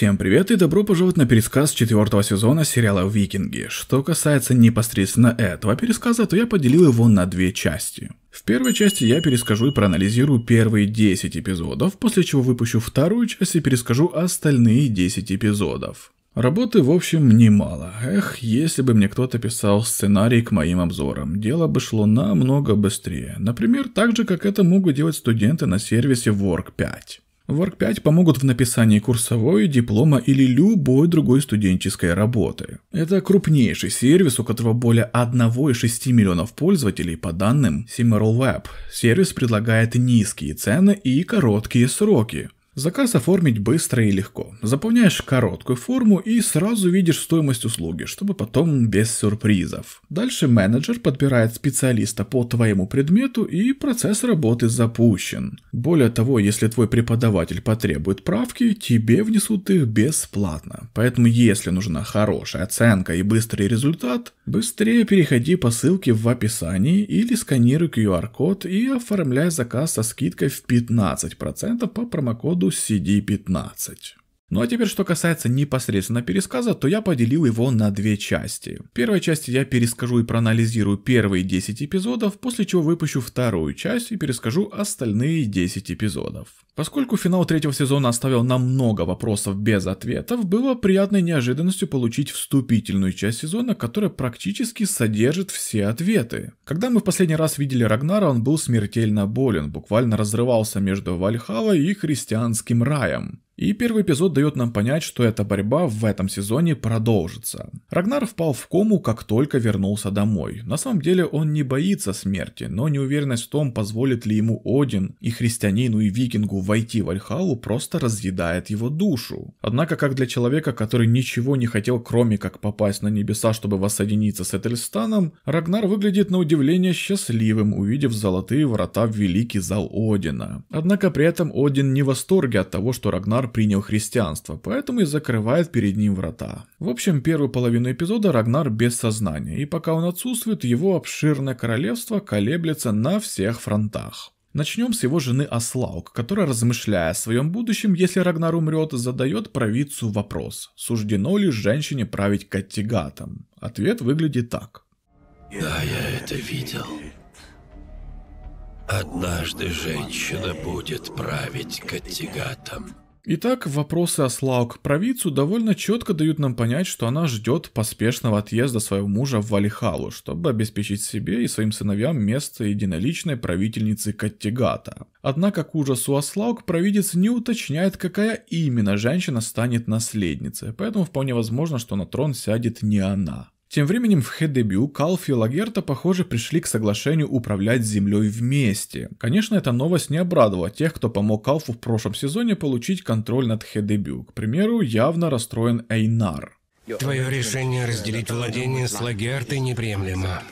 Всем привет и добро пожаловать на пересказ четвертого сезона сериала «Викинги». Что касается непосредственно этого пересказа, то я поделил его на две части. В первой части я перескажу и проанализирую первые 10 эпизодов, после чего выпущу вторую часть и перескажу остальные 10 эпизодов. Работы, в общем, немало. Эх, если бы мне кто-то писал сценарий к моим обзорам, дело бы шло намного быстрее. Например, так же, как это могут делать студенты на сервисе Work 5. Work 5 помогут в написании курсовой, диплома или любой другой студенческой работы. Это крупнейший сервис, у которого более 1,6 миллионов пользователей по данным Simmerall Web. Сервис предлагает низкие цены и короткие сроки. Заказ оформить быстро и легко. Заполняешь короткую форму и сразу видишь стоимость услуги, чтобы потом без сюрпризов. Дальше менеджер подбирает специалиста по твоему предмету и процесс работы запущен. Более того, если твой преподаватель потребует правки, тебе внесут их бесплатно. Поэтому если нужна хорошая оценка и быстрый результат, быстрее переходи по ссылке в описании или сканируй QR-код и оформляй заказ со скидкой в 15% по промокоду коду CD-15. Ну а теперь, что касается непосредственно пересказа, то я поделил его на две части. В первой части я перескажу и проанализирую первые 10 эпизодов, после чего выпущу вторую часть и перескажу остальные 10 эпизодов. Поскольку финал третьего сезона оставил нам много вопросов без ответов, было приятной неожиданностью получить вступительную часть сезона, которая практически содержит все ответы. Когда мы в последний раз видели Рагнара, он был смертельно болен, буквально разрывался между Вальхалой и христианским раем. И первый эпизод дает нам понять, что эта борьба в этом сезоне продолжится. Рагнар впал в кому, как только вернулся домой. На самом деле он не боится смерти, но неуверенность в том, позволит ли ему Один и христианину и викингу войти в Альхалу, просто разъедает его душу. Однако, как для человека, который ничего не хотел, кроме как попасть на небеса, чтобы воссоединиться с Этельстаном, Рагнар выглядит на удивление счастливым, увидев золотые врата в Великий Зал Одина. Однако при этом Один не в восторге от того, что Рагнар принял христианство, поэтому и закрывает перед ним врата. В общем, первую половину эпизода Рагнар без сознания, и пока он отсутствует, его обширное королевство колеблется на всех фронтах. Начнем с его жены Аслаук, которая, размышляя о своем будущем, если Рагнар умрет, задает правицу вопрос, суждено ли женщине править Каттигатом. Ответ выглядит так. «Да, я это видел. Однажды женщина будет править Каттигатом». Итак, вопросы Аслау к провидцу довольно четко дают нам понять, что она ждет поспешного отъезда своего мужа в Валихалу, чтобы обеспечить себе и своим сыновьям место единоличной правительницы Каттигата. Однако к ужасу Аслаук провидец не уточняет, какая именно женщина станет наследницей, поэтому вполне возможно, что на трон сядет не она. Тем временем в Хедебю Калф и Лагерта, похоже, пришли к соглашению управлять землей вместе. Конечно, эта новость не обрадовала тех, кто помог Калфу в прошлом сезоне получить контроль над Хедебю. К примеру, явно расстроен Эйнар. Твое решение разделить владение с Лагертой неприемлемо.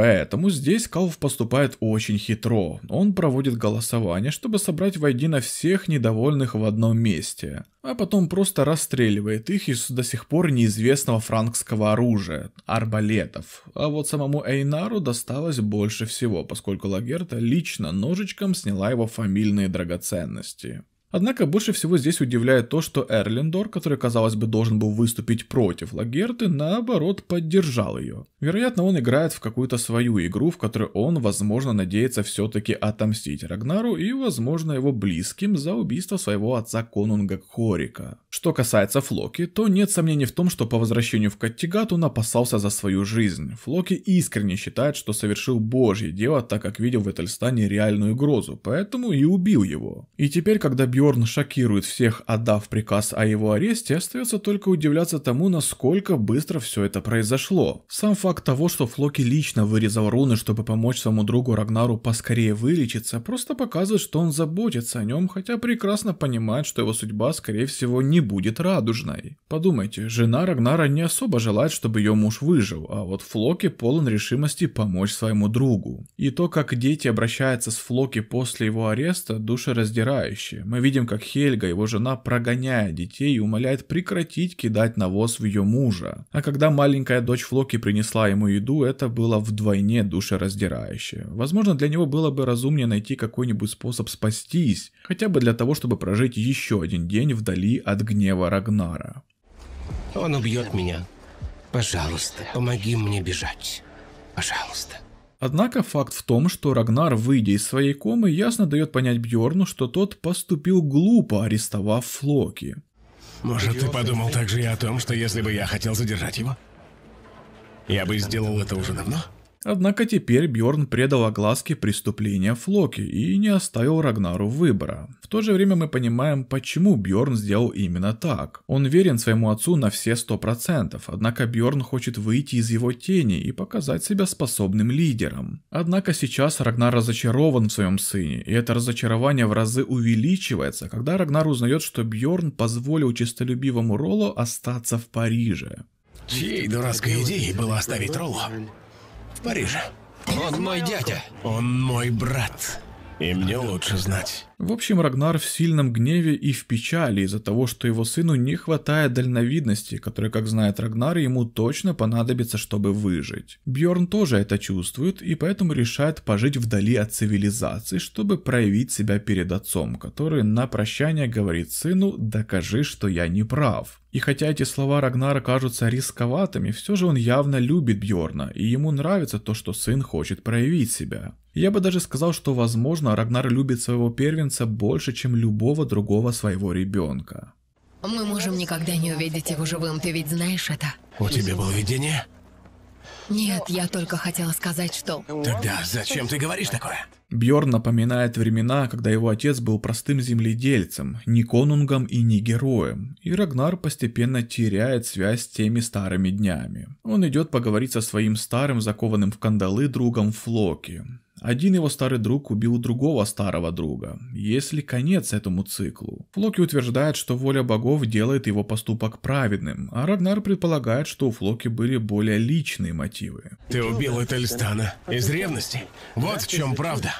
Поэтому здесь Калф поступает очень хитро. Он проводит голосование, чтобы собрать воедино всех недовольных в одном месте, а потом просто расстреливает их из до сих пор неизвестного франкского оружия – арбалетов. А вот самому Эйнару досталось больше всего, поскольку Лагерта лично ножичком сняла его фамильные драгоценности. Однако больше всего здесь удивляет то, что Эрлиндор, который, казалось бы, должен был выступить против Лагерты, наоборот, поддержал ее. Вероятно, он играет в какую-то свою игру, в которой он, возможно, надеется все-таки отомстить Рагнару и, возможно, его близким за убийство своего отца Конунга Хорика. Что касается Флоки, то нет сомнений в том, что по возвращению в Каттигат он опасался за свою жизнь. Флоки искренне считает, что совершил божье дело, так как видел в Этельстане реальную угрозу, поэтому и убил его. И теперь, когда Бьорн шокирует всех, отдав приказ о его аресте, остается только удивляться тому, насколько быстро все это произошло. Сам факт того, что Флоки лично вырезал руны, чтобы помочь своему другу Рагнару поскорее вылечиться, просто показывает, что он заботится о нем, хотя прекрасно понимает, что его судьба, скорее всего, не будет радужной. Подумайте, жена Рагнара не особо желает, чтобы ее муж выжил, а вот Флоки полон решимости помочь своему другу. И то, как дети обращаются с Флоки после его ареста, душераздирающе. Мы видим, как Хельга, его жена, прогоняя детей и умоляет прекратить кидать навоз в ее мужа. А когда маленькая дочь Флоки принесла ему еду, это было вдвойне душераздирающе. Возможно, для него было бы разумнее найти какой-нибудь способ спастись, хотя бы для того, чтобы прожить еще один день вдали от гнева Рагнара. Он убьет меня. Пожалуйста, помоги мне бежать. Пожалуйста. Однако факт в том, что Рагнар, выйдя из своей комы, ясно дает понять Бьорну, что тот поступил глупо, арестовав Флоки. Может, ты подумал также и о том, что если бы я хотел задержать его, я бы сделал это уже давно? Однако теперь Бьорн предал огласке преступления Флоки и не оставил Рагнару выбора. В то же время мы понимаем, почему Бьорн сделал именно так. Он верен своему отцу на все 100%, однако Бьорн хочет выйти из его тени и показать себя способным лидером. Однако сейчас Рагнар разочарован в своем сыне, и это разочарование в разы увеличивается, когда Рагнар узнает, что Бьорн позволил честолюбивому Роллу остаться в Париже. Чьей дурацкой идеей было оставить Ролло? в Париже. Он мой дядя. Он мой брат. И мне лучше знать. В общем, Рагнар в сильном гневе и в печали из-за того, что его сыну не хватает дальновидности, которая, как знает Рагнар, ему точно понадобится, чтобы выжить. Бьорн тоже это чувствует и поэтому решает пожить вдали от цивилизации, чтобы проявить себя перед отцом, который на прощание говорит сыну «докажи, что я не прав». И хотя эти слова Рагнара кажутся рисковатыми, все же он явно любит Бьорна, и ему нравится то, что сын хочет проявить себя. Я бы даже сказал, что, возможно, Рагнар любит своего первенца больше, чем любого другого своего ребенка. Мы можем никогда не увидеть его живым, ты ведь знаешь это? У тебя было видение? Нет, я только хотела сказать, что... Тогда зачем ты говоришь такое? Бьорн напоминает времена, когда его отец был простым земледельцем, ни конунгом и ни героем, и Рагнар постепенно теряет связь с теми старыми днями. Он идет поговорить со своим старым, закованным в кандалы другом Флоки. Один его старый друг убил другого старого друга. Есть ли конец этому циклу? Флоки утверждает, что воля богов делает его поступок праведным, а Рагнар предполагает, что у Флоки были более личные мотивы. Ты убил Этельстана из ревности? Вот в чем правда.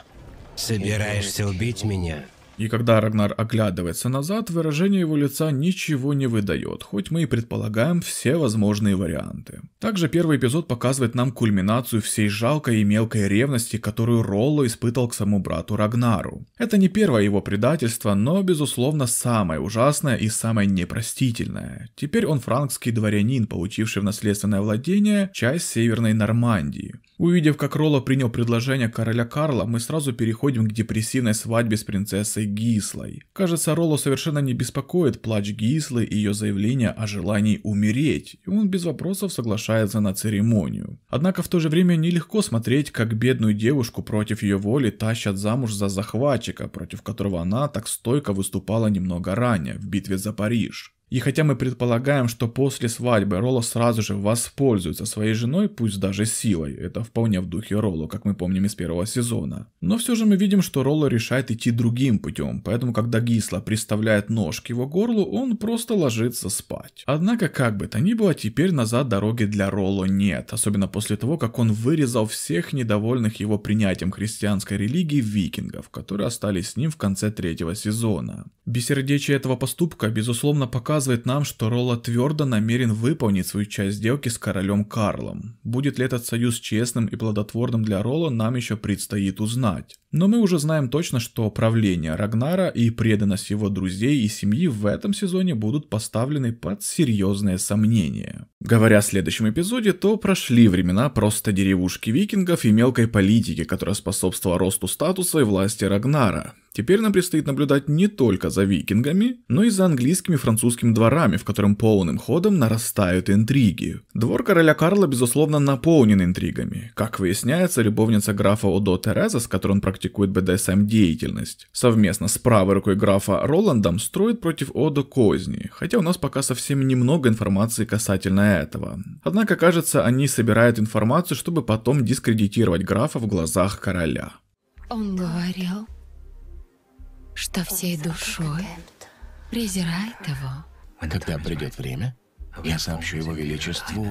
Собираешься убить меня? И когда Рагнар оглядывается назад, выражение его лица ничего не выдает, хоть мы и предполагаем все возможные варианты. Также первый эпизод показывает нам кульминацию всей жалкой и мелкой ревности, которую Ролло испытал к самому брату Рагнару. Это не первое его предательство, но, безусловно, самое ужасное и самое непростительное. Теперь он франкский дворянин, получивший в наследственное владение часть Северной Нормандии. Увидев, как Ролло принял предложение короля Карла, мы сразу переходим к депрессивной свадьбе с принцессой Гислой. Кажется, Ролло совершенно не беспокоит плач Гислы и ее заявление о желании умереть, и он без вопросов соглашается на церемонию. Однако в то же время нелегко смотреть, как бедную девушку против ее воли тащат замуж за захватчика, против которого она так стойко выступала немного ранее, в битве за Париж. И хотя мы предполагаем, что после свадьбы Ролло сразу же воспользуется своей женой, пусть даже силой, это вполне в духе Ролло, как мы помним из первого сезона, но все же мы видим, что Ролло решает идти другим путем, поэтому когда Гисла приставляет нож к его горлу, он просто ложится спать. Однако, как бы то ни было, теперь назад дороги для Ролло нет, особенно после того, как он вырезал всех недовольных его принятием христианской религии викингов, которые остались с ним в конце третьего сезона. Бессердечие этого поступка, безусловно, показывает показывает нам, что Ролла твердо намерен выполнить свою часть сделки с королем Карлом. Будет ли этот союз честным и плодотворным для Ролла, нам еще предстоит узнать. Но мы уже знаем точно, что правление Рагнара и преданность его друзей и семьи в этом сезоне будут поставлены под серьезные сомнения. Говоря о следующем эпизоде, то прошли времена просто деревушки викингов и мелкой политики, которая способствовала росту статуса и власти Рагнара. Теперь нам предстоит наблюдать не только за викингами, но и за английскими, французскими королевским дворами, в котором полным ходом нарастают интриги. Двор короля Карла, безусловно, наполнен интригами. Как выясняется, любовница графа Одо Тереза, с которой он практикует БДСМ-деятельность, совместно с правой рукой графа Роландом строит против Одо козни, хотя у нас пока совсем немного информации касательно этого. Однако, кажется, они собирают информацию, чтобы потом дискредитировать графа в глазах короля. Он говорил, что всей душой презирает его. Когда придет время, я сообщу его величеству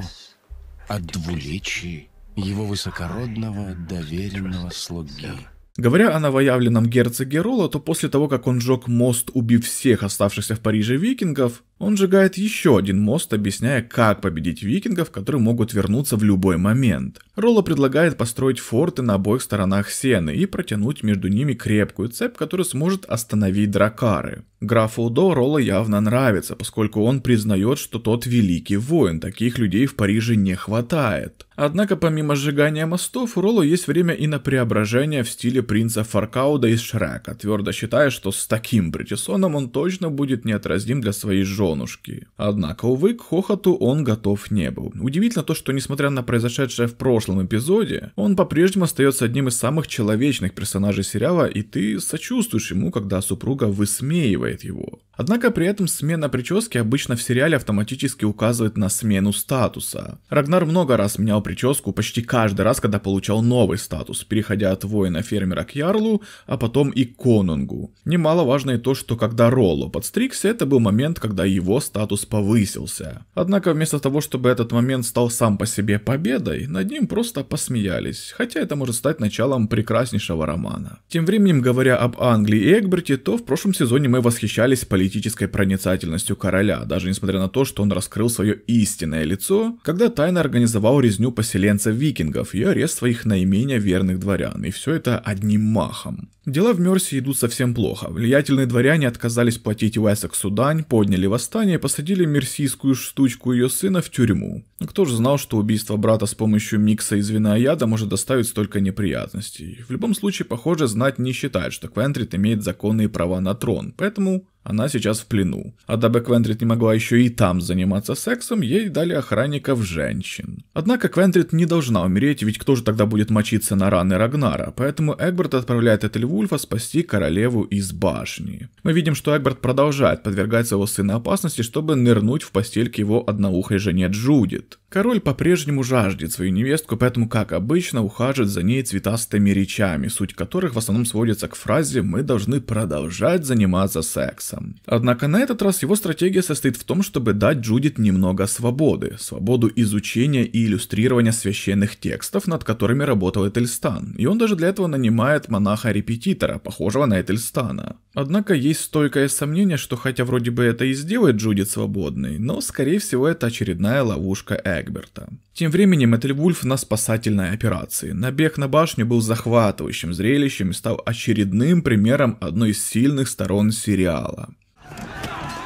о двуличии его высокородного доверенного слуги. Говоря о новоявленном герцоге Ролла, то после того, как он сжег мост, убив всех оставшихся в Париже викингов, он сжигает еще один мост, объясняя, как победить викингов, которые могут вернуться в любой момент. Ролло предлагает построить форты на обоих сторонах сены и протянуть между ними крепкую цепь, которая сможет остановить дракары. Графу Удо Ролло явно нравится, поскольку он признает, что тот великий воин, таких людей в Париже не хватает. Однако помимо сжигания мостов, у Ролло есть время и на преображение в стиле принца Фаркауда из Шрека, твердо считая, что с таким бретисоном он точно будет неотразим для своей жены Кронушки. Однако, увы, к хохоту он готов не был. Удивительно то, что несмотря на произошедшее в прошлом эпизоде, он по-прежнему остается одним из самых человечных персонажей сериала, и ты сочувствуешь ему, когда супруга высмеивает его. Однако при этом смена прически обычно в сериале автоматически указывает на смену статуса. Рагнар много раз менял прическу почти каждый раз, когда получал новый статус, переходя от воина-фермера к ярлу, а потом и конунгу. Немаловажно и то, что когда Ролло подстригся, это был момент, когда его статус повысился. Однако вместо того, чтобы этот момент стал сам по себе победой, над ним просто посмеялись, хотя это может стать началом прекраснейшего романа. Тем временем, говоря об Англии и Эгберте, то в прошлом сезоне мы восхищались политической проницательностью короля, даже несмотря на то, что он раскрыл свое истинное лицо, когда тайно организовал резню поселенцев викингов и арест своих наименее верных дворян, и все это одним махом. Дела в Мерсе идут совсем плохо. Влиятельные дворяне отказались платить Уэссексу дань, подняли восстание, восстания посадили мерсийскую штучку ее сына в тюрьму. Кто же знал, что убийство брата с помощью микса из вина и яда может доставить столько неприятностей? В любом случае, похоже, знать не считает, что Квентрит имеет законные права на трон, поэтому она сейчас в плену. А дабы Квентрит не могла еще и там заниматься сексом, ей дали охранников женщин. Однако Квентрит не должна умереть, ведь кто же тогда будет мочиться на раны Рагнара, поэтому Эгберт отправляет Этельвульфа спасти королеву из башни. Мы видим, что Эгберт продолжает подвергать своего сына опасности, чтобы нырнуть в постель к его одноухой жене Джудит. Король по-прежнему жаждет свою невестку, поэтому, как обычно, ухаживает за ней цветастыми речами, суть которых в основном сводится к фразе «мы должны продолжать заниматься сексом». Джеймсом. Однако на этот раз его стратегия состоит в том, чтобы дать Джудит немного свободы, свободу изучения и иллюстрирования священных текстов, над которыми работал Этельстан, и он даже для этого нанимает монаха-репетитора, похожего на Этельстана. Однако есть стойкое сомнение, что хотя вроде бы это и сделает Джудит свободной, но скорее всего это очередная ловушка Эгберта. Тем временем Этельвульф на спасательной операции. Набег на башню был захватывающим зрелищем и стал очередным примером одной из сильных сторон сериала.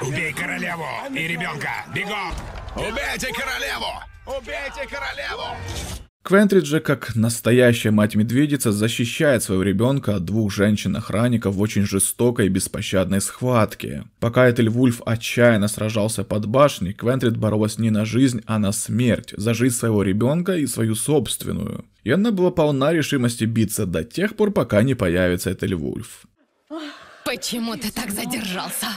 Убей королеву и ребенка! Бегом! Убейте королеву! Убейте королеву! Квентриджа, как настоящая мать-медведица, защищает своего ребенка от двух женщин-охранников в очень жестокой и беспощадной схватке. Пока Этельвульф отчаянно сражался под башней, Квентрид боролась не на жизнь, а на смерть, за жизнь своего ребенка и свою собственную. И она была полна решимости биться до тех пор, пока не появится Этельвульф. Почему ты так задержался?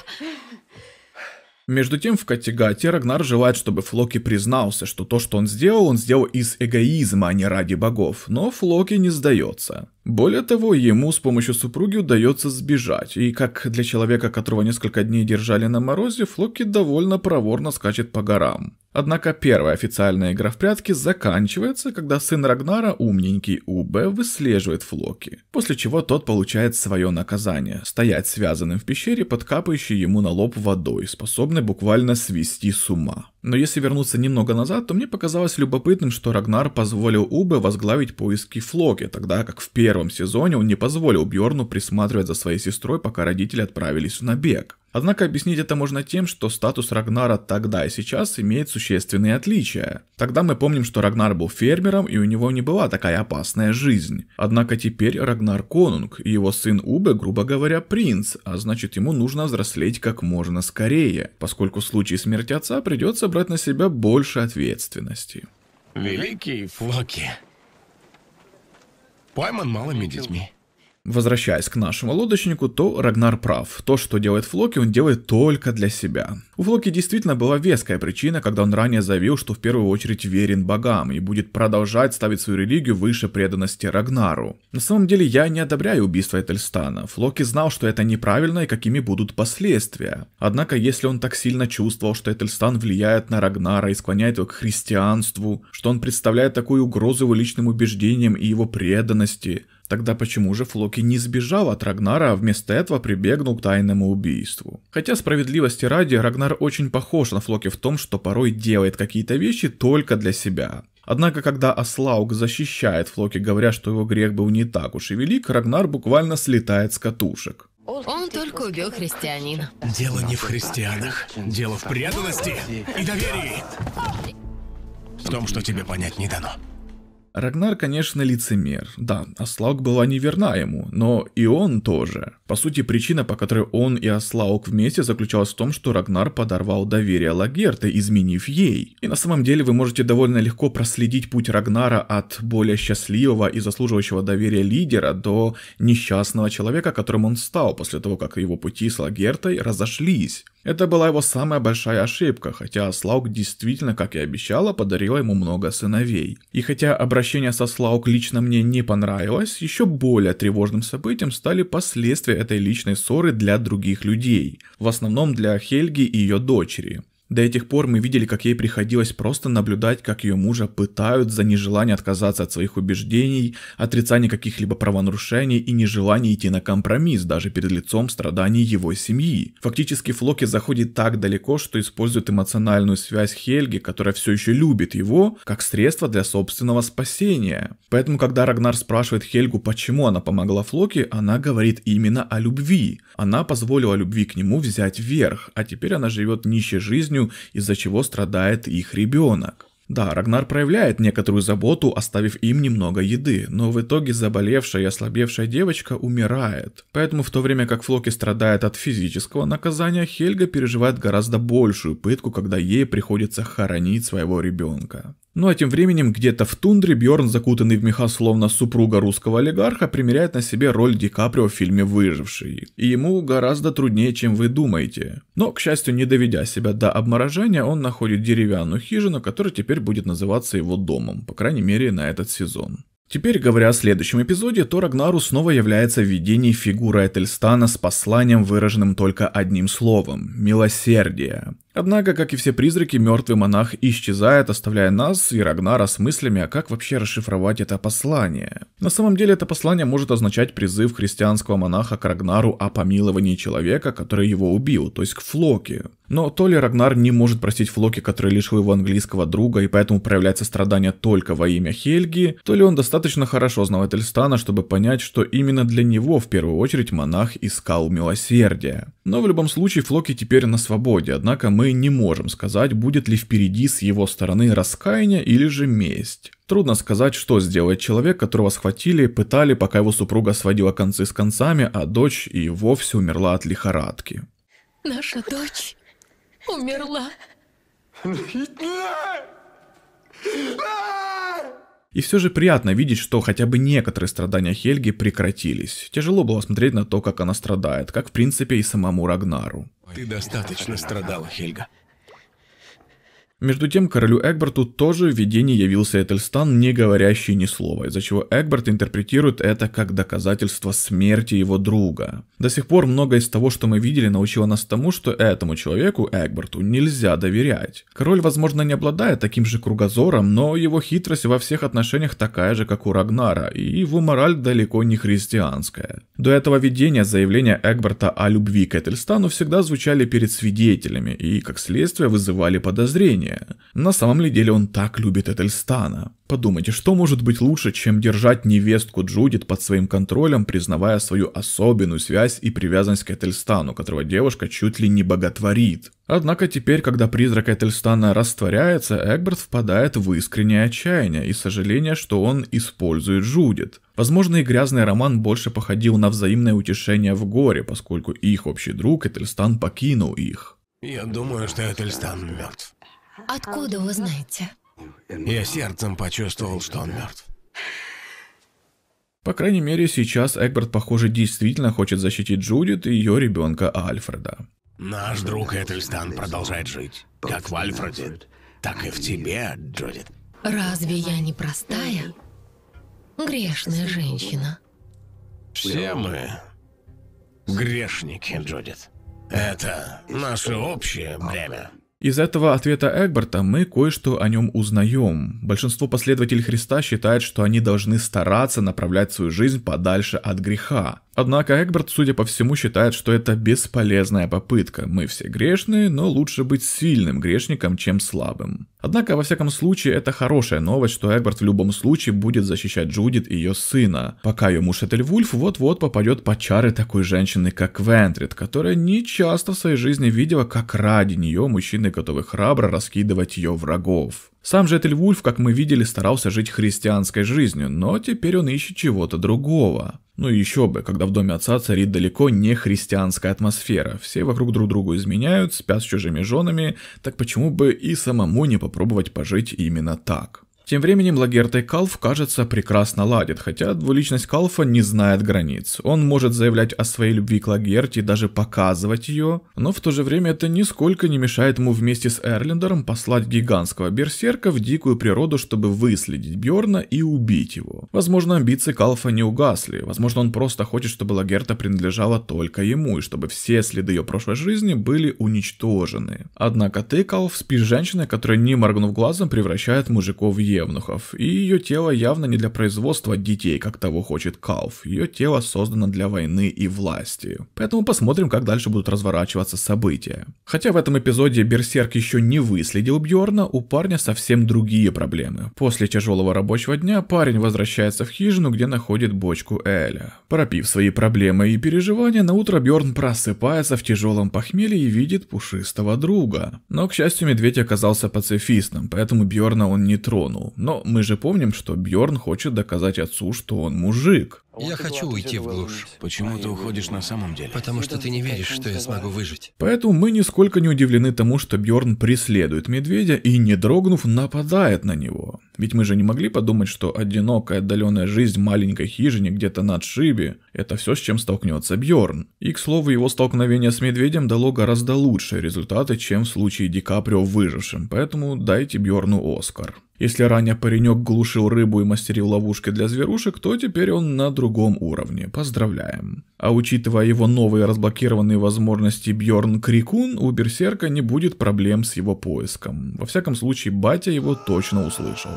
Между тем в Катигате Рагнар желает, чтобы Флоки признался, что то, что он сделал, он сделал из эгоизма, а не ради богов, но Флоки не сдается. Более того, ему с помощью супруги удается сбежать, и как для человека, которого несколько дней держали на морозе, Флоки довольно проворно скачет по горам. Однако первая официальная игра в прятки заканчивается, когда сын Рагнара, умненький Убе выслеживает Флоки, после чего тот получает свое наказание – стоять связанным в пещере под ему на лоб водой, способной буквально свести с ума. Но если вернуться немного назад, то мне показалось любопытным, что Рагнар позволил Убе возглавить поиски Флоки, тогда как в первом сезоне он не позволил Бьорну присматривать за своей сестрой, пока родители отправились в набег. Однако объяснить это можно тем, что статус Рагнара тогда и сейчас имеет существенные отличия. Тогда мы помним, что Рагнар был фермером и у него не была такая опасная жизнь. Однако теперь Рагнар конунг, и его сын Убе, грубо говоря, принц, а значит ему нужно взрослеть как можно скорее, поскольку в случае смерти отца придется брать на себя больше ответственности. Великие флоки. Пойман малыми детьми. Возвращаясь к нашему лодочнику, то Рагнар прав. То, что делает Флоки, он делает только для себя. У Флоки действительно была веская причина, когда он ранее заявил, что в первую очередь верен богам и будет продолжать ставить свою религию выше преданности Рагнару. На самом деле я не одобряю убийство Этельстана. Флоки знал, что это неправильно и какими будут последствия. Однако, если он так сильно чувствовал, что Этельстан влияет на Рагнара и склоняет его к христианству, что он представляет такую угрозу его личным убеждениям и его преданности, Тогда почему же Флоки не сбежал от Рагнара, а вместо этого прибегнул к тайному убийству? Хотя справедливости ради, Рагнар очень похож на Флоки в том, что порой делает какие-то вещи только для себя. Однако, когда Аслаук защищает Флоки, говоря, что его грех был не так уж и велик, Рагнар буквально слетает с катушек. Он только убил христианина. Дело не в христианах. Дело в преданности и доверии. В том, что тебе понять не дано. Рагнар, конечно, лицемер. Да, Аслаук была неверна ему, но и он тоже. По сути, причина, по которой он и Аслаук вместе, заключалась в том, что Рагнар подорвал доверие Лагерты, изменив ей. И на самом деле вы можете довольно легко проследить путь Рагнара от более счастливого и заслуживающего доверия лидера до несчастного человека, которым он стал после того, как его пути с Лагертой разошлись. Это была его самая большая ошибка, хотя Аслаук действительно, как и обещала, подарила ему много сыновей. И хотя обращение Обращение со Слаук лично мне не понравилось, еще более тревожным событием стали последствия этой личной ссоры для других людей, в основном для Хельги и ее дочери. До этих пор мы видели, как ей приходилось просто наблюдать, как ее мужа пытают за нежелание отказаться от своих убеждений, отрицание каких-либо правонарушений и нежелание идти на компромисс даже перед лицом страданий его семьи. Фактически Флоки заходит так далеко, что использует эмоциональную связь Хельги, которая все еще любит его, как средство для собственного спасения. Поэтому, когда Рагнар спрашивает Хельгу, почему она помогла Флоки, она говорит именно о любви. Она позволила любви к нему взять верх, а теперь она живет нищей жизнью, из-за чего страдает их ребенок. Да, Рагнар проявляет некоторую заботу, оставив им немного еды, но в итоге заболевшая и ослабевшая девочка умирает. Поэтому в то время как Флоки страдает от физического наказания, Хельга переживает гораздо большую пытку, когда ей приходится хоронить своего ребенка. Ну а тем временем где-то в тундре Бьорн, закутанный в меха словно супруга русского олигарха, примеряет на себе роль Ди Каприо в фильме «Выживший». И ему гораздо труднее, чем вы думаете. Но, к счастью, не доведя себя до обморожения, он находит деревянную хижину, которая теперь будет называться его домом, по крайней мере на этот сезон. Теперь, говоря о следующем эпизоде, то Рагнару снова является в фигуры Этельстана с посланием, выраженным только одним словом – милосердие. Однако, как и все призраки, мертвый монах исчезает, оставляя нас и Рагнара с мыслями, а как вообще расшифровать это послание. На самом деле это послание может означать призыв христианского монаха к Рагнару о помиловании человека, который его убил, то есть к Флоке. Но то ли Рагнар не может простить Флоки, который лишил его английского друга и поэтому проявляет сострадание только во имя Хельги, то ли он достаточно хорошо знал Этельстана, чтобы понять, что именно для него в первую очередь монах искал милосердия. Но в любом случае Флоки теперь на свободе, однако мы не можем сказать, будет ли впереди с его стороны раскаяние или же месть. Трудно сказать, что сделает человек, которого схватили, пытали, пока его супруга сводила концы с концами, а дочь и вовсе умерла от лихорадки. Наша дочь умерла. И все же приятно видеть, что хотя бы некоторые страдания Хельги прекратились. Тяжело было смотреть на то, как она страдает, как в принципе и самому Рагнару. Ты достаточно страдала, Хельга. Между тем, королю Эгберту тоже в видении явился Этельстан, не говорящий ни слова, из-за чего Эгберт интерпретирует это как доказательство смерти его друга. До сих пор многое из того, что мы видели, научило нас тому, что этому человеку, Эгберту, нельзя доверять. Король, возможно, не обладает таким же кругозором, но его хитрость во всех отношениях такая же, как у Рагнара, и его мораль далеко не христианская. До этого видения заявления Эгберта о любви к Этельстану всегда звучали перед свидетелями и, как следствие, вызывали подозрения положение. На самом ли деле он так любит Этельстана? Подумайте, что может быть лучше, чем держать невестку Джудит под своим контролем, признавая свою особенную связь и привязанность к Этельстану, которого девушка чуть ли не боготворит. Однако теперь, когда призрак Этельстана растворяется, Эгберт впадает в искреннее отчаяние и сожаление, что он использует Джудит. Возможно, и грязный роман больше походил на взаимное утешение в горе, поскольку их общий друг Этельстан покинул их. Я думаю, что Этельстан мертв. Откуда вы знаете? Я сердцем почувствовал, что он мертв. По крайней мере, сейчас Эгберт, похоже, действительно хочет защитить Джудит и ее ребенка Альфреда. Наш друг Этельстан продолжает жить. Как в Альфреде, так и в тебе, Джудит. Разве я не простая, грешная женщина? Все мы грешники, Джудит. Это наше общее бремя. Из этого ответа Эгберта мы кое-что о нем узнаем. Большинство последователей Христа считает, что они должны стараться направлять свою жизнь подальше от греха. Однако Эгберт, судя по всему, считает, что это бесполезная попытка. Мы все грешные, но лучше быть сильным грешником, чем слабым. Однако, во всяком случае, это хорошая новость, что Эгберт в любом случае будет защищать Джудит и ее сына, пока ее муж Этельвульф вот-вот попадет под чары такой женщины, как Вентрид, которая не часто в своей жизни видела, как ради нее мужчины готовы храбро раскидывать ее врагов. Сам же Этельвульф, как мы видели, старался жить христианской жизнью, но теперь он ищет чего-то другого. Ну и еще бы, когда в доме отца царит далеко не христианская атмосфера, все вокруг друг другу изменяют, спят с чужими женами, так почему бы и самому не попробовать пожить именно так? Тем временем Лагерта и Калф, кажется, прекрасно ладят, хотя двуличность Калфа не знает границ. Он может заявлять о своей любви к Лагерте и даже показывать ее, но в то же время это нисколько не мешает ему вместе с Эрлендером послать гигантского берсерка в дикую природу, чтобы выследить Бьорна и убить его. Возможно, амбиции Калфа не угасли, возможно, он просто хочет, чтобы Лагерта принадлежала только ему, и чтобы все следы ее прошлой жизни были уничтожены. Однако ты, Калф, спишь женщиной, которая, не моргнув глазом, превращает мужиков в евнухов, и ее тело явно не для производства детей, как того хочет Калф. Ее тело создано для войны и власти. Поэтому посмотрим, как дальше будут разворачиваться события. Хотя в этом эпизоде Берсерк еще не выследил Бьорна, у парня совсем другие проблемы. После тяжелого рабочего дня парень возвращается в хижину, где находит бочку Эля. Пропив свои проблемы и переживания, на утро Бьорн просыпается в тяжелом похмелье и видит пушистого друга. Но, к счастью, медведь оказался пацифистом, поэтому Бьорна он не тронул. Ну, но мы же помним, что Бьорн хочет доказать отцу, что он мужик. А я хочу уйти в глушь. Почему ты уходишь на самом деле? Потому что ты не веришь, что я смогу выжить. Поэтому мы нисколько не удивлены тому, что Бьорн преследует медведя и, не дрогнув, нападает на него. Ведь мы же не могли подумать, что одинокая отдаленная жизнь маленькой хижине где-то на отшибе это все, с чем столкнется Бьорн. И, к слову, его столкновение с медведем дало гораздо лучшие результаты, чем в случае Ди Каприо выжившим, поэтому дайте Бьорну Оскар. Если ранее паренек глушил рыбу и мастерил ловушки для зверушек, то теперь он на другом уровне. Поздравляем. А учитывая его новые разблокированные возможности Бьорн Крикун, у Берсерка не будет проблем с его поиском. Во всяком случае, батя его точно услышал.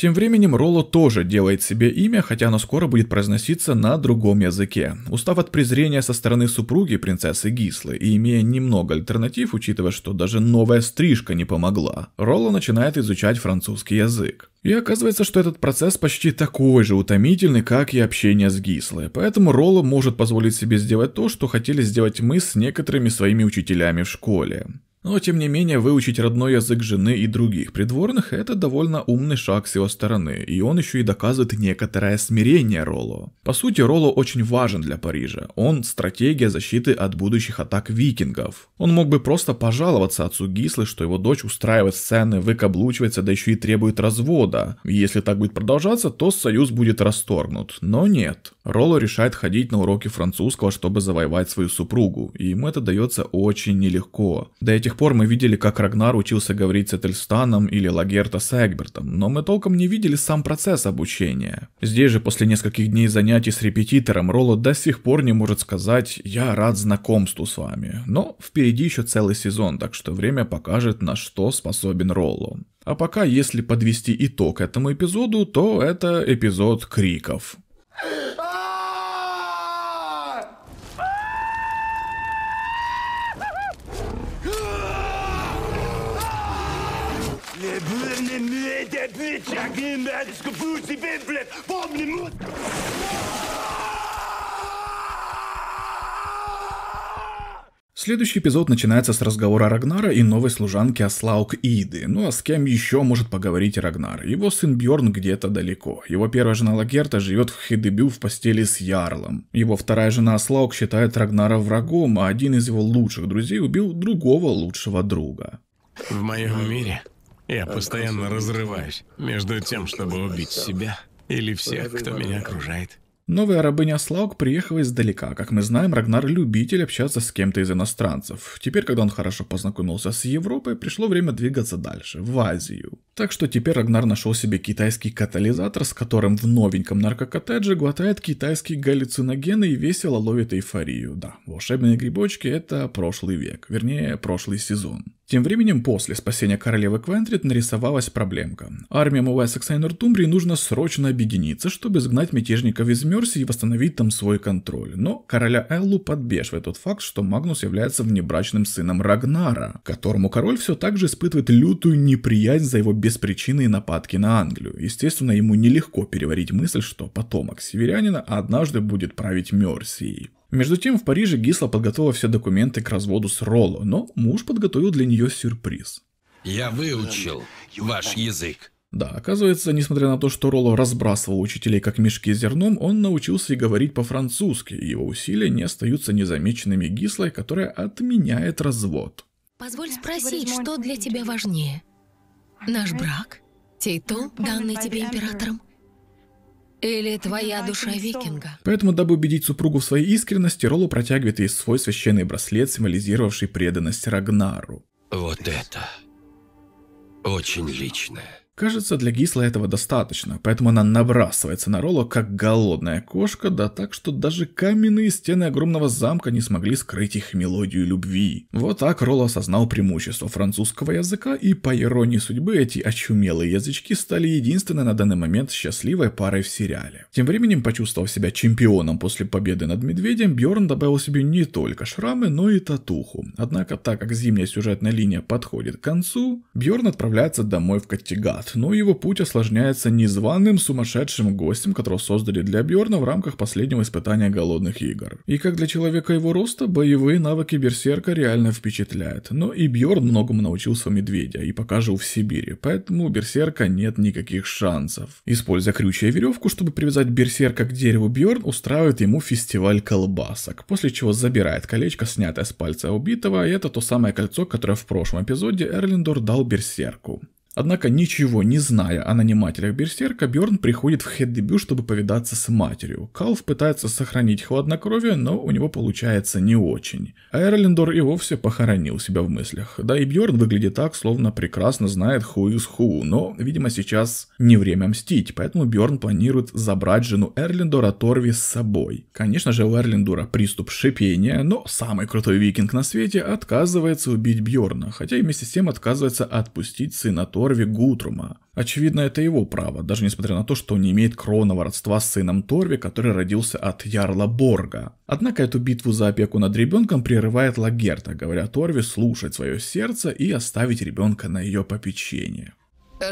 Тем временем Ролло тоже делает себе имя, хотя оно скоро будет произноситься на другом языке. Устав от презрения со стороны супруги принцессы Гислы и имея немного альтернатив, учитывая, что даже новая стрижка не помогла, Ролло начинает изучать французский язык. И оказывается, что этот процесс почти такой же утомительный, как и общение с Гислой, поэтому Ролло может позволить себе сделать то, что хотели сделать мы с некоторыми своими учителями в школе. Но тем не менее выучить родной язык жены и других придворных – это довольно умный шаг с его стороны, и он еще и доказывает некоторое смирение Ролло. По сути, Ролло очень важен для Парижа, он – стратегия защиты от будущих атак викингов. Он мог бы просто пожаловаться отцу Гислы, что его дочь устраивает сцены, выкаблучивается, да еще и требует развода. Если так будет продолжаться, то союз будет расторгнут. Но нет. Ролло решает ходить на уроки французского, чтобы завоевать свою супругу, и ему это дается очень нелегко. До этих тех пор мы видели, как Рагнар учился говорить с Этельстаном или Лагерта с Эгбертом, но мы толком не видели сам процесс обучения. Здесь же после нескольких дней занятий с репетитором Ролло до сих пор не может сказать «я рад знакомству с вами», но впереди еще целый сезон, так что время покажет, на что способен Ролло. А пока, если подвести итог этому эпизоду, то это эпизод криков. med den nitjakke i mørket skulle flyves i vindblæt. Våben imod! Следующий эпизод начинается с разговора Рагнара и новой служанки Аслаук Иды. Ну а с кем еще может поговорить Рагнар? Его сын Бьорн где-то далеко. Его первая жена Лагерта живет в Хидебю в постели с Ярлом. Его вторая жена Аслаук считает Рагнара врагом, а один из его лучших друзей убил другого лучшего друга. В моем мире я э, постоянно разрываюсь между тем, чтобы убить себя или всех, кто меня окружает. Новая рабыня Слаук приехала издалека. Как мы знаем, Рагнар любитель общаться с кем-то из иностранцев. Теперь, когда он хорошо познакомился с Европой, пришло время двигаться дальше, в Азию. Так что теперь Рагнар нашел себе китайский катализатор, с которым в новеньком наркокоттедже глотает китайские галлюциногены и весело ловит эйфорию. Да, волшебные грибочки — это прошлый век, вернее, прошлый сезон. Тем временем после спасения королевы Квентрид нарисовалась проблемка. Армиям Уэссекса и Нортумбрии нужно срочно объединиться, чтобы изгнать мятежников из Мерси и восстановить там свой контроль. Но короля Эллу подбешивает тот факт, что Магнус является внебрачным сыном Рагнара, которому король все так же испытывает лютую неприязнь за его беспричинные нападки на Англию. Естественно, ему нелегко переварить мысль, что потомок северянина однажды будет править Мерсией. Между тем, в Париже Гисла подготовила все документы к разводу с Ролло, но муж подготовил для нее сюрприз. «Я выучил ваш язык». Да, оказывается, несмотря на то, что Ролло разбрасывал учителей как мешки зерном, он научился и говорить по-французски, и его усилия не остаются незамеченными Гислой, которая отменяет развод. «Позволь спросить, что для тебя важнее? Наш брак? Титул, данный тебе императором? Или твоя душа викинга. Поэтому, дабы убедить супругу в своей искренности, Ролу протягивает ей свой священный браслет, символизировавший преданность Рагнару. Вот это очень личное. Кажется, для Гисла этого достаточно, поэтому она набрасывается на Ролла, как голодная кошка, да так, что даже каменные стены огромного замка не смогли скрыть их мелодию любви. Вот так Ролл осознал преимущество французского языка, и по иронии судьбы эти очумелые язычки стали единственной на данный момент счастливой парой в сериале. Тем временем, почувствовав себя чемпионом после победы над Медведем, Бьорн добавил себе не только шрамы, но и татуху. Однако, так как зимняя сюжетная линия подходит к концу, Бьорн отправляется домой в Каттегат, но ну, его путь осложняется незваным сумасшедшим гостем, которого создали для Бьорна в рамках последнего испытания голодных игр. И как для человека его роста, боевые навыки Берсерка реально впечатляют. Но и Бьорн многому научился медведя и пока жил в Сибири, поэтому у Берсерка нет никаких шансов. Используя крючья и веревку, чтобы привязать Берсерка к дереву, Бьорн устраивает ему фестиваль колбасок, после чего забирает колечко, снятое с пальца убитого, и это то самое кольцо, которое в прошлом эпизоде Эрлиндор дал Берсерку. Однако, ничего не зная о нанимателях Берсерка, Бёрн приходит в Хеддебю, чтобы повидаться с матерью. Калф пытается сохранить хладнокровие, но у него получается не очень. А Эрлиндор и вовсе похоронил себя в мыслях. Да и Бёрн выглядит так, словно прекрасно знает who is who, но, видимо, сейчас не время мстить, поэтому Бёрн планирует забрать жену Эрлиндора Торви с собой. Конечно же, у Эрлендора приступ шипения, но самый крутой викинг на свете отказывается убить Бёрна, хотя и вместе с тем отказывается отпустить сына Торви Торви Гутрума. Очевидно, это его право, даже несмотря на то, что он не имеет кровного родства с сыном Торви, который родился от Ярла Борга. Однако эту битву за опеку над ребенком прерывает Лагерта, говоря Торви слушать свое сердце и оставить ребенка на ее попечение.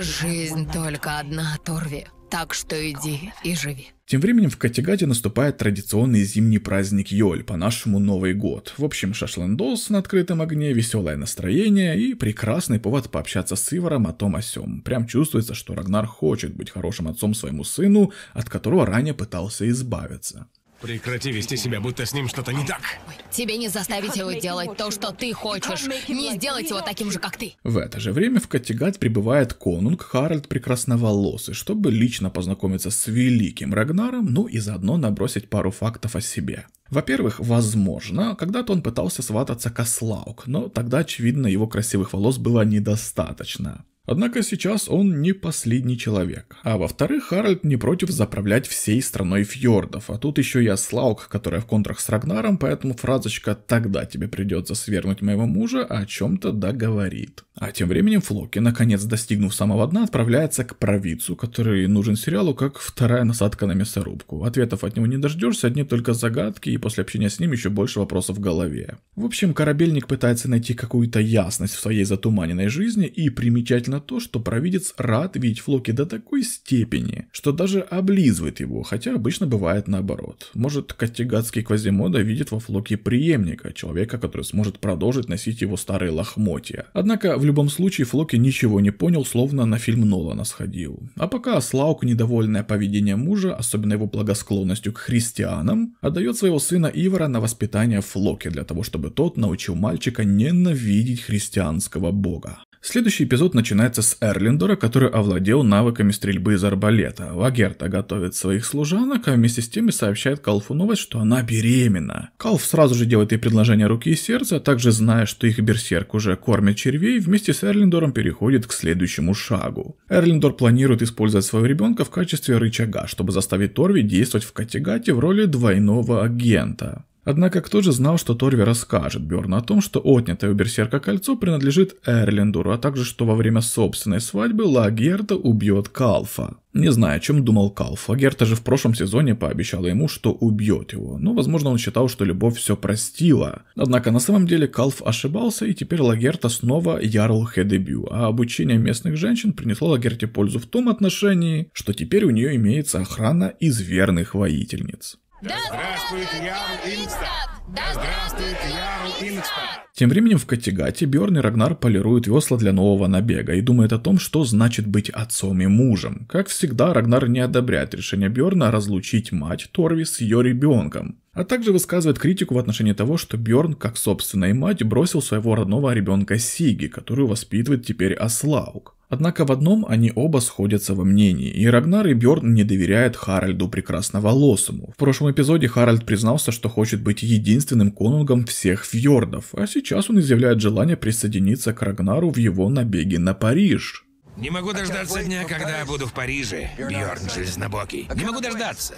Жизнь только одна, Торви. Так что иди и живи. Тем временем в Катигаде наступает традиционный зимний праздник Йоль, по-нашему Новый год. В общем, шашлендос на открытом огне, веселое настроение и прекрасный повод пообщаться с Иваром о том о сём. Прям чувствуется, что Рагнар хочет быть хорошим отцом своему сыну, от которого ранее пытался избавиться. Прекрати вести себя, будто с ним что-то не так. Тебе не заставить его делать то, что ты хочешь. Не сделать его таким же, как ты. В это же время в Катигат прибывает конунг Харальд Прекрасноволосый, чтобы лично познакомиться с великим Рагнаром, ну и заодно набросить пару фактов о себе. Во-первых, возможно, когда-то он пытался свататься к Аслаук, но тогда, очевидно, его красивых волос было недостаточно. Однако сейчас он не последний человек. А во-вторых, Харальд не против заправлять всей страной фьордов, а тут еще я Аслаук, которая в контрах с Рагнаром, поэтому фразочка «тогда тебе придется свергнуть моего мужа» о чем-то договорит. А тем временем Флоки, наконец достигнув самого дна, отправляется к провидцу, который нужен сериалу как вторая насадка на мясорубку. Ответов от него не дождешься, одни только загадки, и после общения с ним еще больше вопросов в голове. В общем, корабельник пытается найти какую-то ясность в своей затуманенной жизни, и примечательно то, что провидец рад видеть Флоки до такой степени, что даже облизывает его, хотя обычно бывает наоборот. Может, категатский Квазимода видит во Флоке преемника, человека, который сможет продолжить носить его старые лохмотья. Однако в любом случае Флоки ничего не понял, словно на фильм Нолана сходил. А пока Слаук, недовольное поведение мужа, особенно его благосклонностью к христианам, отдает своего сына Ивара на воспитание Флоки для того, чтобы тот научил мальчика ненавидеть христианского бога. Следующий эпизод начинается с Эрлиндора, который овладел навыками стрельбы из арбалета. Лагерта готовит своих служанок, а вместе с тем и сообщает Калфу новость, что она беременна. Калф сразу же делает ей предложение руки и сердца, а также зная, что их берсерк уже кормит червей, вместе с Эрлиндором переходит к следующему шагу. Эрлиндор планирует использовать своего ребенка в качестве рычага, чтобы заставить Торви действовать в Категате в роли двойного агента. Однако кто же знал, что Торви расскажет Бёрну о том, что отнятое у Берсерка кольцо принадлежит Эрлендуру, а также что во время собственной свадьбы Лагерта убьет Калфа. Не знаю, о чем думал Калф. Лагерта же в прошлом сезоне пообещала ему, что убьет его, но, возможно, он считал, что любовь все простила. Однако на самом деле Калф ошибался, и теперь Лагерта снова ярл Хедебю, а обучение местных женщин принесло Лагерте пользу в том отношении, что теперь у нее имеется охрана из верных воительниц. Да здравствует Ярл Ингстад! Да здравствует Ярл Ингстад! Тем временем в Катигате Бьорн и Рагнар полируют весла для нового набега и думают о том, что значит быть отцом и мужем. Как всегда, Рагнар не одобряет решение Бёрна разлучить мать Торви с ее ребенком а также высказывает критику в отношении того, что Бьорн, как собственная мать, бросил своего родного ребенка Сиги, которую воспитывает теперь Аслаук. Однако в одном они оба сходятся во мнении, и Рагнар и Бьорн не доверяют Харальду Прекрасноволосому. В прошлом эпизоде Харальд признался, что хочет быть единственным конунгом всех фьордов, а сейчас он изъявляет желание присоединиться к Рагнару в его набеге на Париж. Не могу а дождаться дня, когда буду в Париже, Бьорн Железнобокий. А не могу дождаться.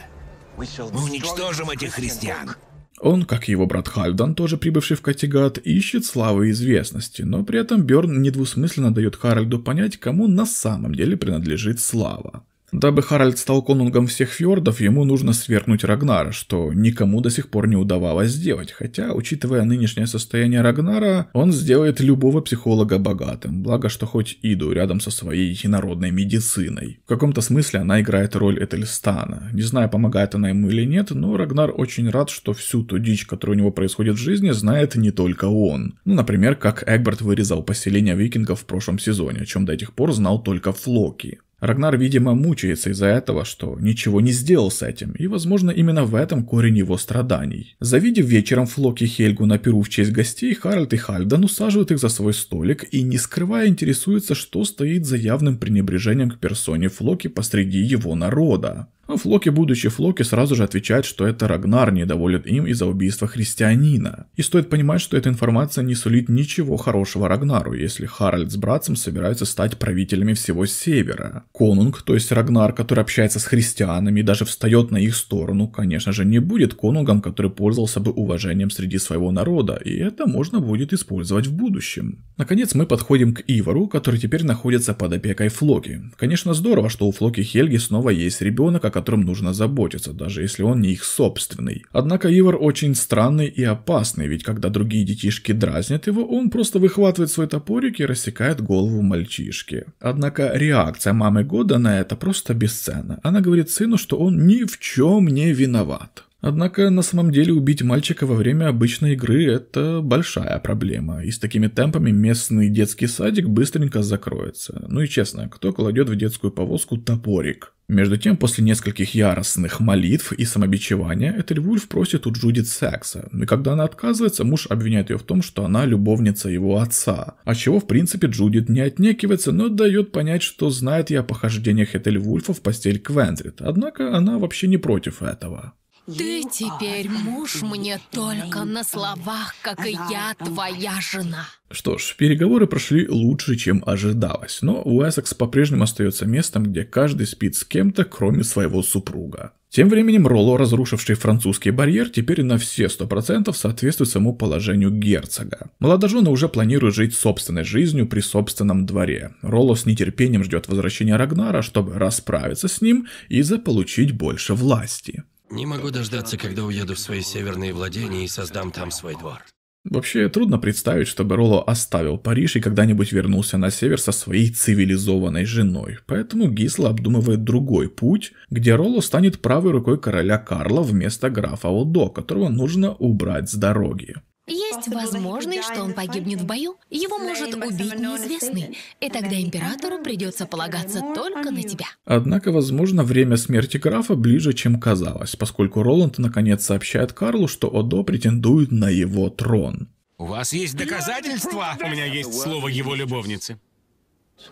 Мы уничтожим этих христиан. Он, как и его брат Хальдан, тоже прибывший в Катигат, ищет славы и известности, но при этом Бёрн недвусмысленно дает Харальду понять, кому на самом деле принадлежит слава. Дабы Харальд стал конунгом всех фьордов, ему нужно свергнуть Рагнара, что никому до сих пор не удавалось сделать, хотя, учитывая нынешнее состояние Рагнара, он сделает любого психолога богатым, благо что хоть Иду рядом со своей народной медициной. В каком-то смысле она играет роль Этельстана. Не знаю, помогает она ему или нет, но Рагнар очень рад, что всю ту дичь, которая у него происходит в жизни, знает не только он. Ну, например, как Эгберт вырезал поселение викингов в прошлом сезоне, о чем до этих пор знал только Флоки. Рагнар, видимо, мучается из-за этого, что ничего не сделал с этим, и, возможно, именно в этом корень его страданий. Завидев вечером Флоки Хельгу на перу в честь гостей, Харальд и Хальдан усаживают их за свой столик и, не скрывая, интересуются, что стоит за явным пренебрежением к персоне Флоки посреди его народа. Но Флоки, будучи Флоки, сразу же отвечает, что это Рагнар недоволен им из-за убийства христианина. И стоит понимать, что эта информация не сулит ничего хорошего Рагнару, если Харальд с братцем собираются стать правителями всего Севера. Конунг, то есть Рагнар, который общается с христианами и даже встает на их сторону, конечно же не будет конунгом, который пользовался бы уважением среди своего народа, и это можно будет использовать в будущем. Наконец мы подходим к Ивару, который теперь находится под опекой Флоки. Конечно здорово, что у Флоки Хельги снова есть ребенок, о которым нужно заботиться, даже если он не их собственный. Однако Ивар очень странный и опасный, ведь когда другие детишки дразнят его, он просто выхватывает свой топорик и рассекает голову мальчишки. Однако реакция мамы Года на это просто бесценна. Она говорит сыну, что он ни в чем не виноват. Однако на самом деле убить мальчика во время обычной игры – это большая проблема, и с такими темпами местный детский садик быстренько закроется. Ну и честно, кто кладет в детскую повозку топорик? Между тем, после нескольких яростных молитв и самобичевания, Этельвульф просит у Джудит секса, и когда она отказывается, муж обвиняет ее в том, что она любовница его отца, от чего в принципе Джудит не отнекивается, но дает понять, что знает и о похождениях Этельвульфа в постель Квендрит, однако она вообще не против этого. Ты теперь муж мне только на словах, как и я твоя жена. Что ж, переговоры прошли лучше, чем ожидалось, но Уэссекс по-прежнему остается местом, где каждый спит с кем-то, кроме своего супруга. Тем временем Ролло, разрушивший французский барьер, теперь на все сто процентов соответствует самому положению герцога. Молодожены уже планируют жить собственной жизнью при собственном дворе. Ролло с нетерпением ждет возвращения Рагнара, чтобы расправиться с ним и заполучить больше власти. Не могу дождаться, когда уеду в свои северные владения и создам там свой двор. Вообще, трудно представить, чтобы Ролло оставил Париж и когда-нибудь вернулся на север со своей цивилизованной женой. Поэтому Гисла обдумывает другой путь, где Ролло станет правой рукой короля Карла вместо графа Одо, которого нужно убрать с дороги. Есть возможность, что он погибнет в бою. Его может убить неизвестный, и тогда императору придется полагаться только на тебя. Однако, возможно, время смерти графа ближе, чем казалось, поскольку Роланд наконец сообщает Карлу, что Одо претендует на его трон. У вас есть доказательства? У меня есть слово его любовницы.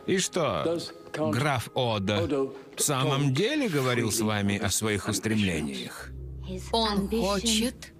И что, граф Ода в самом деле говорил с вами о своих устремлениях? Он хочет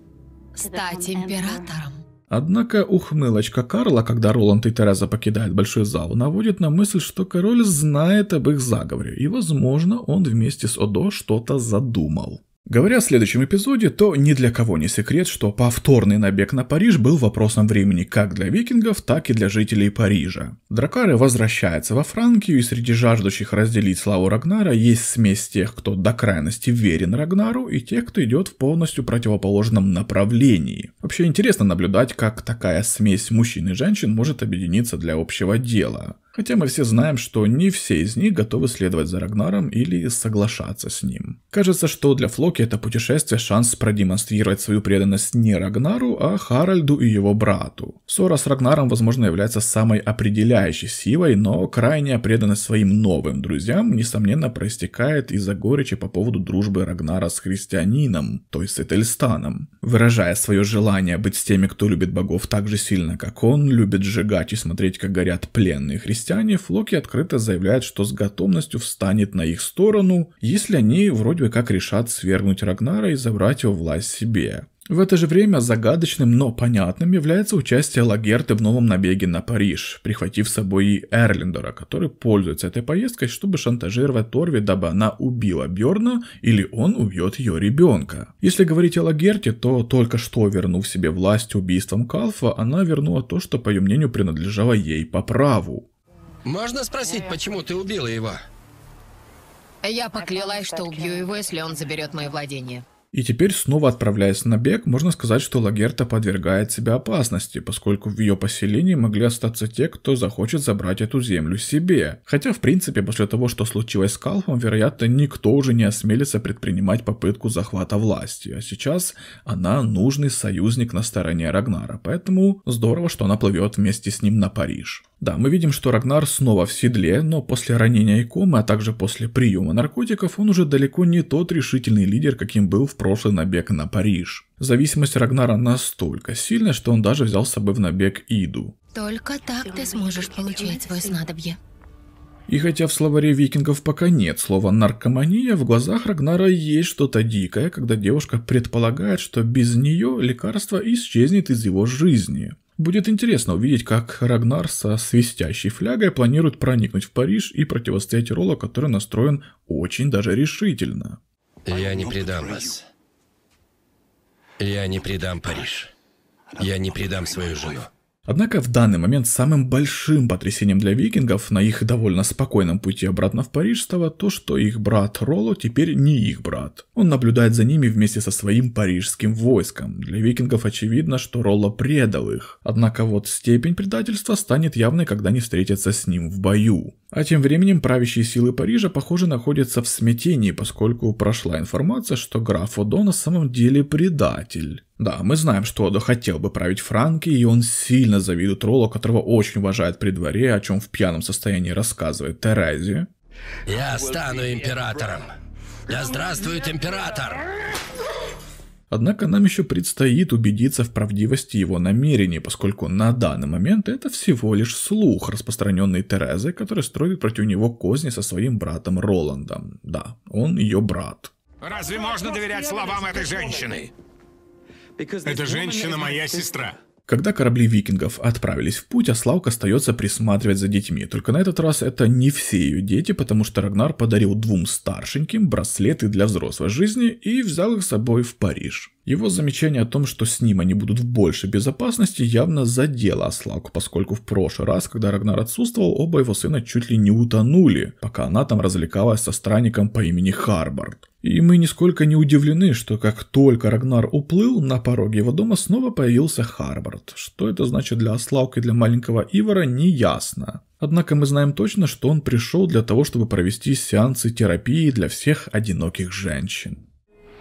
стать императором. Однако ухмылочка Карла, когда Роланд и Тереза покидают большой зал, наводит на мысль, что король знает об их заговоре, и, возможно, он вместе с Одо что-то задумал. Говоря о следующем эпизоде, то ни для кого не секрет, что повторный набег на Париж был вопросом времени как для викингов, так и для жителей Парижа. Дракары возвращаются во Франкию, и среди жаждущих разделить славу Рагнара есть смесь тех, кто до крайности верен Рагнару, и тех, кто идет в полностью противоположном направлении. Вообще интересно наблюдать, как такая смесь мужчин и женщин может объединиться для общего дела. Хотя мы все знаем, что не все из них готовы следовать за Рагнаром или соглашаться с ним. Кажется, что для Флоки это путешествие шанс продемонстрировать свою преданность не Рагнару, а Харальду и его брату. Ссора с Рагнаром, возможно, является самой определяющей силой, но крайняя преданность своим новым друзьям, несомненно, проистекает из-за горечи по поводу дружбы Рагнара с христианином, то есть с Этельстаном. Выражая свое желание быть с теми, кто любит богов так же сильно, как он, любит сжигать и смотреть, как горят пленные христиане, крестьяне, Флоки открыто заявляет, что с готовностью встанет на их сторону, если они вроде бы как решат свергнуть Рагнара и забрать его власть себе. В это же время загадочным, но понятным является участие Лагерты в новом набеге на Париж, прихватив с собой и Эрлиндора, который пользуется этой поездкой, чтобы шантажировать Торви, дабы она убила Бьорна или он убьет ее ребенка. Если говорить о Лагерте, то только что вернув себе власть убийством Калфа, она вернула то, что, по ее мнению, принадлежало ей по праву. Можно спросить, э. почему ты убила его? Я поклялась, что убью его, если он заберет мои владения. И теперь, снова отправляясь на бег, можно сказать, что Лагерта подвергает себя опасности, поскольку в ее поселении могли остаться те, кто захочет забрать эту землю себе. Хотя, в принципе, после того, что случилось с Калфом, вероятно, никто уже не осмелится предпринимать попытку захвата власти, а сейчас она нужный союзник на стороне Рагнара, поэтому здорово, что она плывет вместе с ним на Париж. Да, мы видим, что Рагнар снова в седле, но после ранения и комы, а также после приема наркотиков, он уже далеко не тот решительный лидер, каким был в прошлый набег на Париж. Зависимость Рагнара настолько сильная, что он даже взял с собой в набег Иду. Только так ты сможешь получать свое снадобье. И хотя в словаре викингов пока нет слова «наркомания», в глазах Рагнара есть что-то дикое, когда девушка предполагает, что без нее лекарство исчезнет из его жизни. Будет интересно увидеть, как Рагнар со свистящей флягой планирует проникнуть в Париж и противостоять Ролла, который настроен очень даже решительно. Я не предам вас. Я не предам Париж. Я не предам свою жену. Однако в данный момент самым большим потрясением для викингов на их довольно спокойном пути обратно в Париж стало то, что их брат Ролло теперь не их брат. Он наблюдает за ними вместе со своим парижским войском. Для викингов очевидно, что Ролло предал их. Однако вот степень предательства станет явной, когда они встретятся с ним в бою. А тем временем правящие силы Парижа, похоже, находятся в смятении, поскольку прошла информация, что граф Одо на самом деле предатель. Да, мы знаем, что Одо хотел бы править Франки, и он сильно завидует Роло, которого очень уважает при дворе, о чем в пьяном состоянии рассказывает Терезе. «Я стану императором! Да здравствует император!» Однако нам еще предстоит убедиться в правдивости его намерений, поскольку на данный момент это всего лишь слух, распространенный Терезой, который строит против него козни со своим братом Роландом. Да, он ее брат. Разве можно доверять словам этой женщины? Эта женщина моя сестра. Когда корабли викингов отправились в путь, Аслаук остается присматривать за детьми. Только на этот раз это не все ее дети, потому что Рагнар подарил двум старшеньким браслеты для взрослой жизни и взял их с собой в Париж. Его замечание о том, что с ним они будут в большей безопасности, явно задело Аслаку, поскольку в прошлый раз, когда Рагнар отсутствовал, оба его сына чуть ли не утонули, пока она там развлекалась со странником по имени Харбард. И мы нисколько не удивлены, что как только Рагнар уплыл, на пороге его дома снова появился Харвард. Что это значит для Ослаука и для маленького Ивара, неясно. Однако мы знаем точно, что он пришел для того, чтобы провести сеансы терапии для всех одиноких женщин.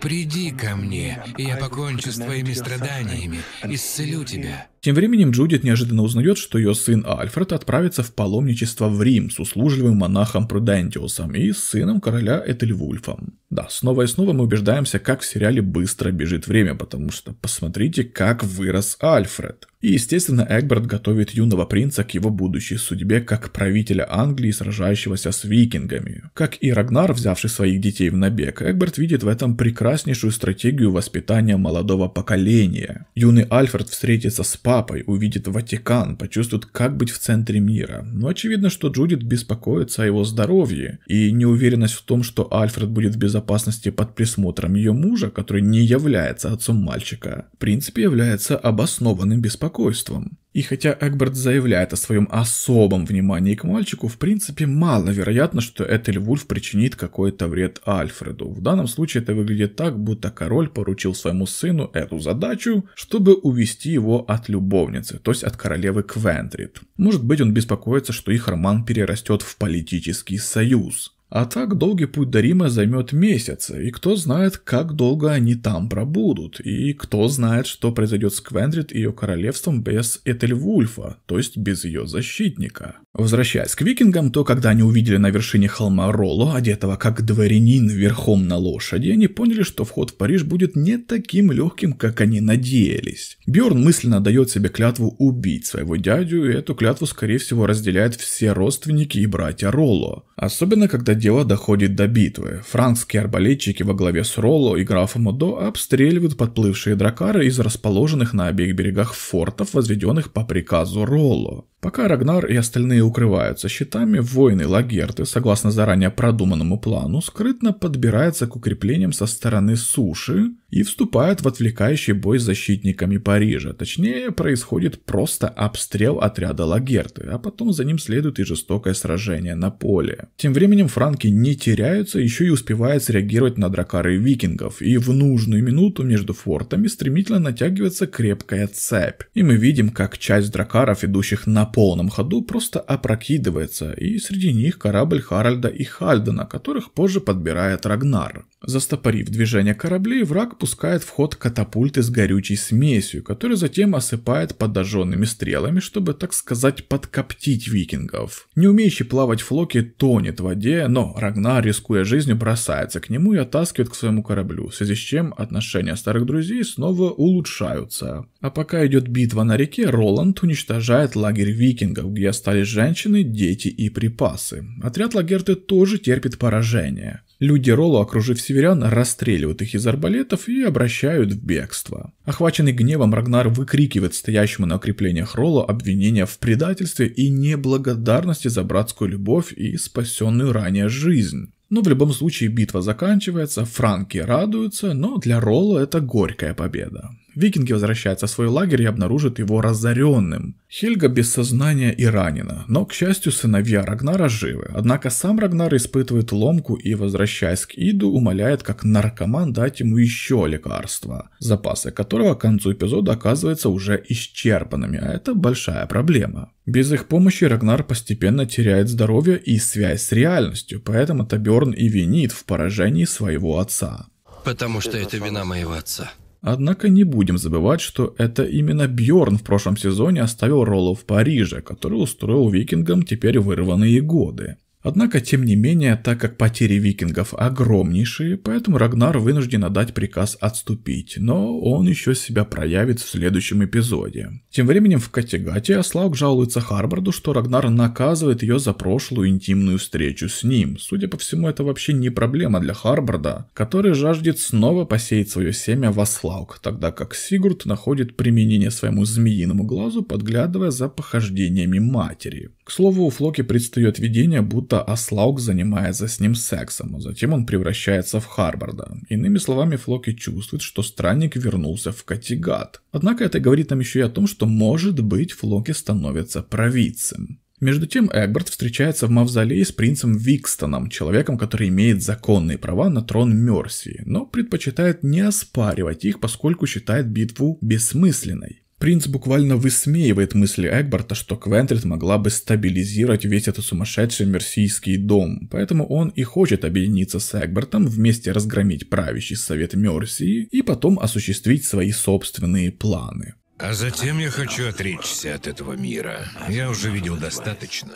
Приди ко мне, и я покончу с твоими страданиями, исцелю тебя. Тем временем Джудит неожиданно узнает, что ее сын Альфред отправится в паломничество в Рим с услужливым монахом Прудентиусом и сыном короля Этельвульфом. Да, снова и снова мы убеждаемся, как в сериале быстро бежит время, потому что посмотрите, как вырос Альфред. И, естественно, Эгберт готовит юного принца к его будущей судьбе как правителя Англии, сражающегося с викингами. Как и Рагнар, взявший своих детей в набег, Эгберт видит в этом прекраснейшую стратегию воспитания молодого поколения. Юный Альфред встретится с папой, увидит Ватикан, почувствует, как быть в центре мира. Но очевидно, что Джудит беспокоится о его здоровье, и неуверенность в том, что Альфред будет в безопасности безопасности под присмотром ее мужа, который не является отцом мальчика, в принципе является обоснованным беспокойством. И хотя Эгберт заявляет о своем особом внимании к мальчику, в принципе маловероятно, что Этель Вульф причинит какой-то вред Альфреду. В данном случае это выглядит так, будто король поручил своему сыну эту задачу, чтобы увести его от любовницы, то есть от королевы Квентрид. Может быть он беспокоится, что их роман перерастет в политический союз. А так долгий путь до Рима займет месяцы, и кто знает, как долго они там пробудут, и кто знает, что произойдет с Квендрит и ее королевством без Этельвульфа, то есть без ее защитника. Возвращаясь к викингам, то когда они увидели на вершине холма Ролло, одетого как дворянин верхом на лошади, они поняли, что вход в Париж будет не таким легким, как они надеялись. Бьорн мысленно дает себе клятву убить своего дядю, и эту клятву, скорее всего, разделяют все родственники и братья Ролло. Особенно, когда дело доходит до битвы. Франкские арбалетчики во главе с Ролло и графом Удо обстреливают подплывшие дракары из расположенных на обеих берегах фортов, возведенных по приказу Ролло. Пока Рагнар и остальные укрываются щитами, воины Лагерты, согласно заранее продуманному плану, скрытно подбираются к укреплениям со стороны суши и вступают в отвлекающий бой с защитниками Парижа. Точнее, происходит просто обстрел отряда Лагерты, а потом за ним следует и жестокое сражение на поле. Тем временем франки не теряются, еще и успевают среагировать на дракары викингов, и в нужную минуту между фортами стремительно натягивается крепкая цепь. И мы видим, как часть дракаров, идущих на полном ходу просто опрокидывается, и среди них корабль Харальда и Хальдена, которых позже подбирает Рагнар. Застопорив движение кораблей, враг пускает в ход катапульты с горючей смесью, которую затем осыпает подожженными стрелами, чтобы, так сказать, подкоптить викингов. Не умеющий плавать Флоки тонет в воде, но Рагнар, рискуя жизнью, бросается к нему и оттаскивает к своему кораблю, в связи с чем отношения старых друзей снова улучшаются. А пока идет битва на реке, Роланд уничтожает лагерь викингов, где остались женщины, дети и припасы. Отряд Лагерты тоже терпит поражение. Люди Ролу, окружив северян, расстреливают их из арбалетов и обращают в бегство. Охваченный гневом, Рагнар выкрикивает стоящему на укреплениях Ролу обвинения в предательстве и неблагодарности за братскую любовь и спасенную ранее жизнь. Но в любом случае битва заканчивается, франки радуются, но для Ролла это горькая победа. Викинги возвращаются в свой лагерь и обнаружат его разоренным. Хельга без сознания и ранена, но, к счастью, сыновья Рагнара живы. Однако сам Рагнар испытывает ломку и, возвращаясь к Иду, умоляет как наркоман дать ему еще лекарства, запасы которого к концу эпизода оказываются уже исчерпанными, а это большая проблема. Без их помощи Рагнар постепенно теряет здоровье и связь с реальностью, поэтому Таберн и винит в поражении своего отца. Потому что это вина моего отца. Однако не будем забывать, что это именно Бьорн в прошлом сезоне оставил Роллу в Париже, который устроил викингам теперь вырванные годы. Однако, тем не менее, так как потери викингов огромнейшие, поэтому Рагнар вынужден отдать приказ отступить, но он еще себя проявит в следующем эпизоде. Тем временем в Категате Аслаук жалуется Харборду, что Рагнар наказывает ее за прошлую интимную встречу с ним. Судя по всему, это вообще не проблема для Харборда, который жаждет снова посеять свое семя в Аслаук, тогда как Сигурд находит применение своему змеиному глазу, подглядывая за похождениями матери. К слову, у Флоки предстает видение, будто будто Аслаук занимается с ним сексом, а затем он превращается в Харбарда. Иными словами, Флоки чувствует, что странник вернулся в Катигат. Однако это говорит нам еще и о том, что может быть Флоки становится провидцем. Между тем, Эгберт встречается в мавзолее с принцем Викстоном, человеком, который имеет законные права на трон Мерси, но предпочитает не оспаривать их, поскольку считает битву бессмысленной. Принц буквально высмеивает мысли Эгбарта, что Квентрит могла бы стабилизировать весь этот сумасшедший мерсийский дом, поэтому он и хочет объединиться с Эгбартом, вместе разгромить правящий совет Мерсии и потом осуществить свои собственные планы. А затем я хочу отречься от этого мира. Я уже видел достаточно.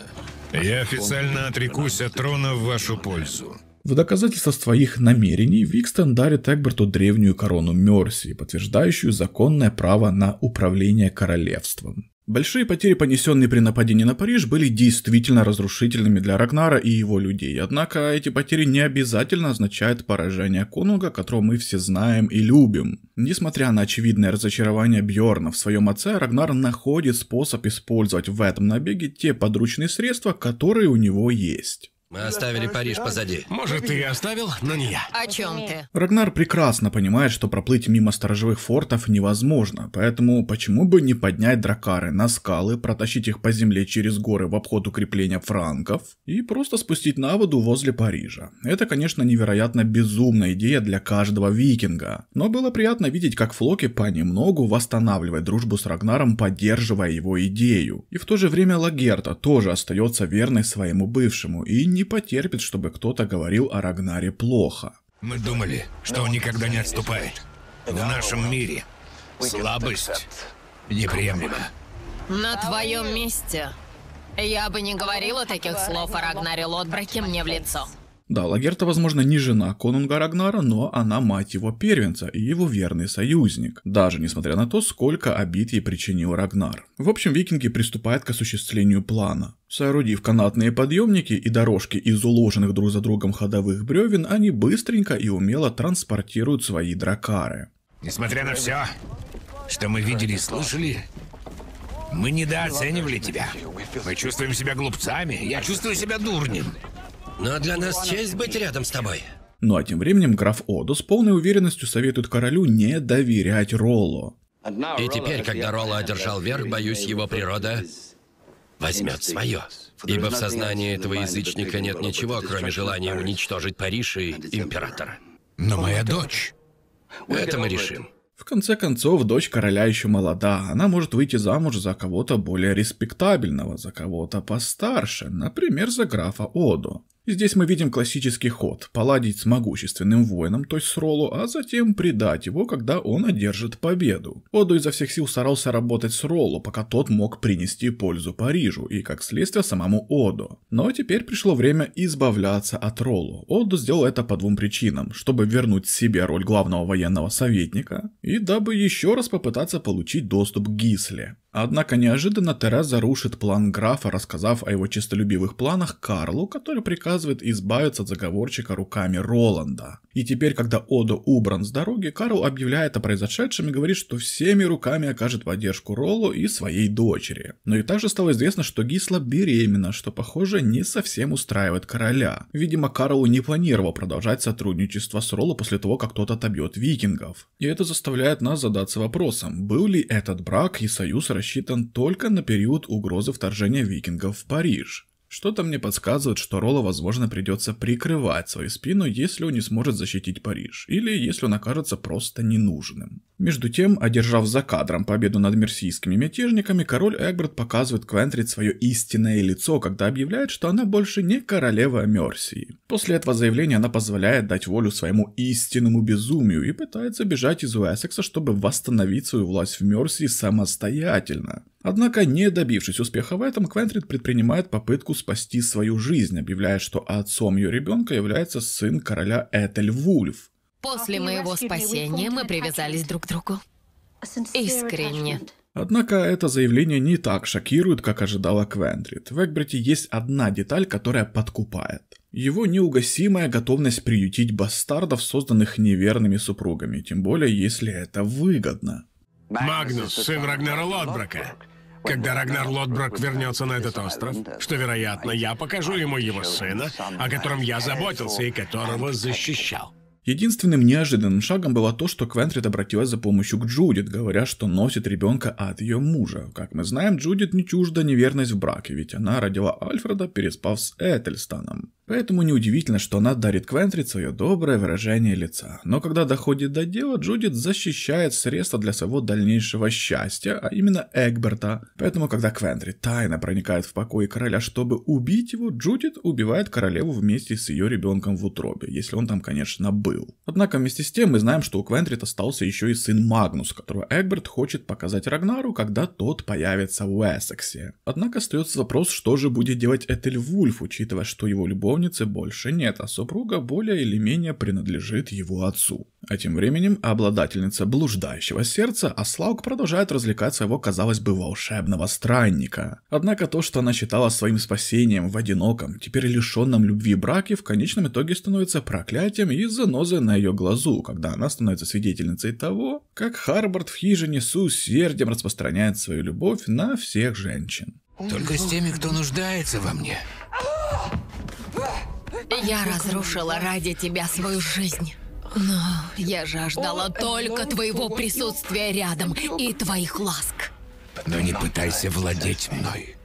Я официально отрекусь от трона в вашу пользу. В доказательство своих намерений Викстон дарит Эгберту древнюю корону Мерсии, подтверждающую законное право на управление королевством. Большие потери, понесенные при нападении на Париж, были действительно разрушительными для Рагнара и его людей, однако эти потери не обязательно означают поражение конунга, которого мы все знаем и любим. Несмотря на очевидное разочарование Бьорна в своем отце, Рагнар находит способ использовать в этом набеге те подручные средства, которые у него есть. Мы оставили Париж позади. Может, ты и оставил, но не я. О чем ты? Рагнар прекрасно понимает, что проплыть мимо сторожевых фортов невозможно, поэтому почему бы не поднять дракары на скалы, протащить их по земле через горы в обход укрепления франков и просто спустить на воду возле Парижа. Это, конечно, невероятно безумная идея для каждого викинга, но было приятно видеть, как Флоки понемногу восстанавливает дружбу с Рагнаром, поддерживая его идею. И в то же время Лагерта тоже остается верной своему бывшему и не не потерпит, чтобы кто-то говорил о Рагнаре плохо. Мы думали, что он никогда не отступает. В нашем мире слабость неприемлема. На твоем месте я бы не говорила таких слов о Рагнаре Лотбраке мне в лицо. Да, Лагерта, возможно, не жена конунга Рагнара, но она мать его первенца и его верный союзник, даже несмотря на то, сколько обид ей причинил Рагнар. В общем, викинги приступают к осуществлению плана. Соорудив канатные подъемники и дорожки из уложенных друг за другом ходовых бревен, они быстренько и умело транспортируют свои дракары. Несмотря на все, что мы видели и слушали, мы недооценивали тебя. Мы чувствуем себя глупцами, я чувствую себя дурнем. Но для нас честь быть рядом с тобой. Ну а тем временем граф Одо с полной уверенностью советует королю не доверять Роллу. И теперь, когда Ролло одержал верх, боюсь, его природа возьмет свое. Ибо в сознании этого язычника нет ничего, кроме желания уничтожить Париж и императора. Но моя дочь... Это мы решим. В конце концов, дочь короля еще молода, она может выйти замуж за кого-то более респектабельного, за кого-то постарше, например, за графа Оду. Здесь мы видим классический ход – поладить с могущественным воином, то есть с Ролу, а затем предать его, когда он одержит победу. Оду изо всех сил старался работать с Ролу, пока тот мог принести пользу Парижу и, как следствие, самому Оду. Но теперь пришло время избавляться от Ролу. Оду сделал это по двум причинам – чтобы вернуть себе роль главного военного советника и дабы еще раз попытаться получить доступ к Гисле. Однако неожиданно Тереза рушит план графа, рассказав о его честолюбивых планах Карлу, который приказывает избавиться от заговорщика руками Роланда. И теперь, когда Одо убран с дороги, Карл объявляет о произошедшем и говорит, что всеми руками окажет поддержку Роллу и своей дочери. Но и также стало известно, что Гисла беременна, что, похоже, не совсем устраивает короля. Видимо, Карлу не планировал продолжать сотрудничество с Ролло после того, как тот отобьет викингов. И это заставляет нас задаться вопросом, был ли этот брак и союз России рассчитан только на период угрозы вторжения викингов в Париж. Что-то мне подсказывает, что Ролло, возможно, придется прикрывать свою спину, если он не сможет защитить Париж, или если он окажется просто ненужным. Между тем, одержав за кадром победу над мерсийскими мятежниками, король Эгберт показывает Квентрид свое истинное лицо, когда объявляет, что она больше не королева Мерсии. После этого заявления она позволяет дать волю своему истинному безумию и пытается бежать из Уэссекса, чтобы восстановить свою власть в Мерсии самостоятельно. Однако, не добившись успеха в этом, Квентрид предпринимает попытку спасти свою жизнь, объявляя, что отцом ее ребенка является сын короля Этель Вульф. После моего спасения мы привязались друг к другу. Искренне. Однако это заявление не так шокирует, как ожидала Квендрит. В Эгберте есть одна деталь, которая подкупает. Его неугасимая готовность приютить бастардов, созданных неверными супругами, тем более если это выгодно. Магнус, сын Рагнара Лодброка. Когда Рагнар Лотброк вернется на этот остров, что вероятно, я покажу ему его сына, о котором я заботился и которого защищал. Единственным неожиданным шагом было то, что Квентрид обратилась за помощью к Джудит, говоря, что носит ребенка от ее мужа. Как мы знаем, Джудит не чужда неверность в браке, ведь она родила Альфреда, переспав с Этельстаном. Поэтому неудивительно, что она дарит Квентрид свое доброе выражение лица. Но когда доходит до дела, Джудит защищает средства для своего дальнейшего счастья, а именно Эгберта. Поэтому, когда Квентрид тайно проникает в покой короля, чтобы убить его, Джудит убивает королеву вместе с ее ребенком в утробе, если он там, конечно, был. Однако вместе с тем мы знаем, что у Квентрид остался еще и сын Магнус, которого Эгберт хочет показать Рагнару, когда тот появится в Эссексе. Однако остается вопрос, что же будет делать Этель Вульф, учитывая, что его любовь любовницы больше нет, а супруга более или менее принадлежит его отцу. А тем временем обладательница блуждающего сердца Аслаук продолжает развлекать своего, казалось бы, волшебного странника. Однако то, что она считала своим спасением в одиноком, теперь лишенном любви браке, в конечном итоге становится проклятием из-за нозы на ее глазу, когда она становится свидетельницей того, как Харбард в хижине с усердием распространяет свою любовь на всех женщин. Только с теми, кто нуждается во мне. Я разрушила ради тебя свою жизнь. Но я жаждала только твоего присутствия рядом и твоих ласк. Но не пытайся владеть мной.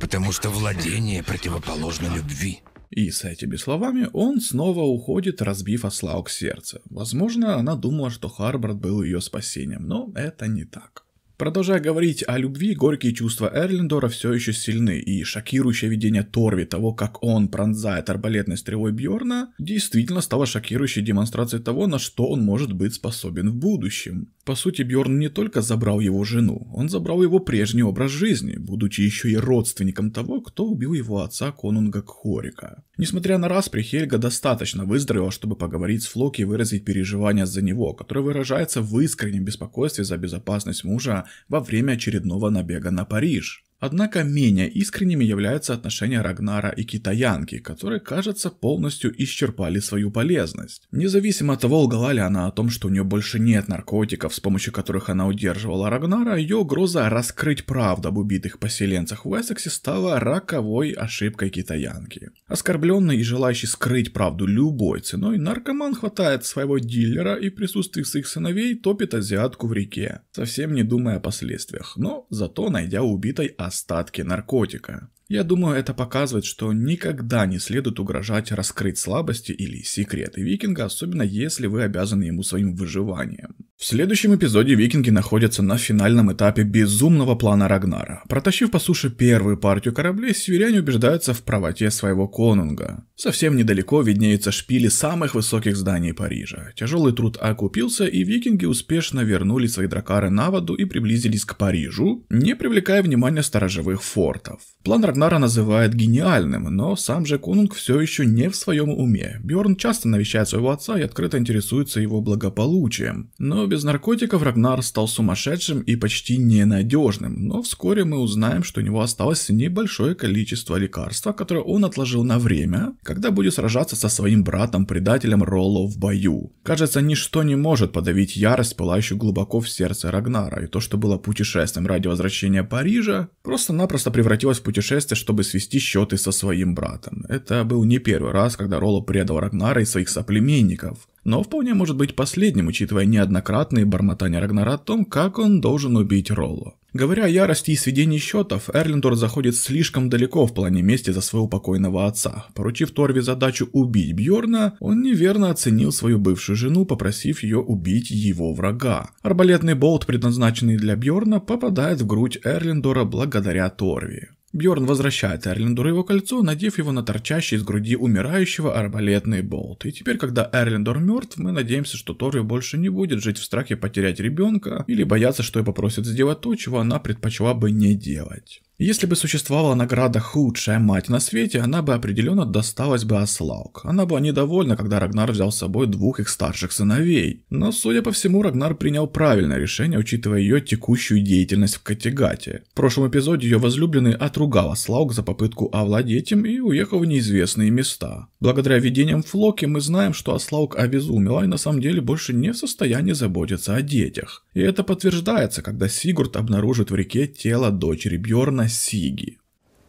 Потому что владение противоположно любви. И с этими словами он снова уходит, разбив Аслаук сердце. Возможно, она думала, что Харбард был ее спасением, но это не так. Продолжая говорить о любви, горькие чувства Эрлендора все еще сильны, и шокирующее видение Торви того, как он пронзает арбалетной стрелой Бьорна, действительно стало шокирующей демонстрацией того, на что он может быть способен в будущем. По сути, Бьорн не только забрал его жену, он забрал его прежний образ жизни, будучи еще и родственником того, кто убил его отца Конунга Кхорика. Несмотря на распри, Хельга достаточно выздоровела, чтобы поговорить с Флоки и выразить переживания за него, которое выражается в искреннем беспокойстве за безопасность мужа во время очередного набега на Париж. Однако менее искренними являются отношения Рагнара и китаянки, которые, кажется, полностью исчерпали свою полезность. Независимо от того, лгала ли она о том, что у нее больше нет наркотиков, с помощью которых она удерживала Рагнара, ее угроза раскрыть правду об убитых поселенцах в Эссексе стала роковой ошибкой китаянки. Оскорбленный и желающий скрыть правду любой ценой, наркоман хватает своего дилера и в присутствии своих сыновей топит азиатку в реке, совсем не думая о последствиях, но зато найдя убитой остатки наркотика. Я думаю, это показывает, что никогда не следует угрожать раскрыть слабости или секреты викинга, особенно если вы обязаны ему своим выживанием. В следующем эпизоде викинги находятся на финальном этапе безумного плана Рагнара. Протащив по суше первую партию кораблей, северяне убеждаются в правоте своего конунга. Совсем недалеко виднеются шпили самых высоких зданий Парижа. Тяжелый труд окупился, и викинги успешно вернули свои дракары на воду и приблизились к Парижу, не привлекая внимания сторожевых фортов. План Рагнара Варнара называет гениальным, но сам же Конунг все еще не в своем уме. Бьорн часто навещает своего отца и открыто интересуется его благополучием. Но без наркотиков Рагнар стал сумасшедшим и почти ненадежным, но вскоре мы узнаем, что у него осталось небольшое количество лекарства, которое он отложил на время, когда будет сражаться со своим братом-предателем Ролло в бою. Кажется, ничто не может подавить ярость, пылающую глубоко в сердце Рагнара, и то, что было путешествием ради возвращения Парижа, просто-напросто превратилось в путешествие место, чтобы свести счеты со своим братом. Это был не первый раз, когда Ролло предал Рагнара и своих соплеменников, но вполне может быть последним, учитывая неоднократные бормотания Рагнара о том, как он должен убить Ролло. Говоря о ярости и сведении счетов, Эрлиндор заходит слишком далеко в плане мести за своего покойного отца. Поручив Торви задачу убить Бьорна, он неверно оценил свою бывшую жену, попросив ее убить его врага. Арбалетный болт, предназначенный для Бьорна, попадает в грудь Эрлиндора благодаря Торви. Бьорн возвращает Эрлинду его кольцо, надев его на торчащий из груди умирающего арбалетный болт. И теперь, когда Эрлиндор мертв, мы надеемся, что Торы больше не будет жить в страхе потерять ребенка или бояться, что ее попросят сделать то, чего она предпочла бы не делать. Если бы существовала награда «Худшая мать на свете», она бы определенно досталась бы Аслаук. Она была недовольна, когда Рагнар взял с собой двух их старших сыновей. Но, судя по всему, Рагнар принял правильное решение, учитывая ее текущую деятельность в Категате. В прошлом эпизоде ее возлюбленный отругал Аслаук за попытку овладеть им и уехал в неизвестные места. Благодаря видениям Флоки мы знаем, что Аслаук обезумела и на самом деле больше не в состоянии заботиться о детях. И это подтверждается, когда Сигурд обнаружит в реке тело дочери Бьорна Сиги.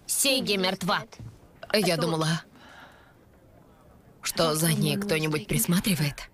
Сиги мертва. Я думала, что за ней кто-нибудь присматривает.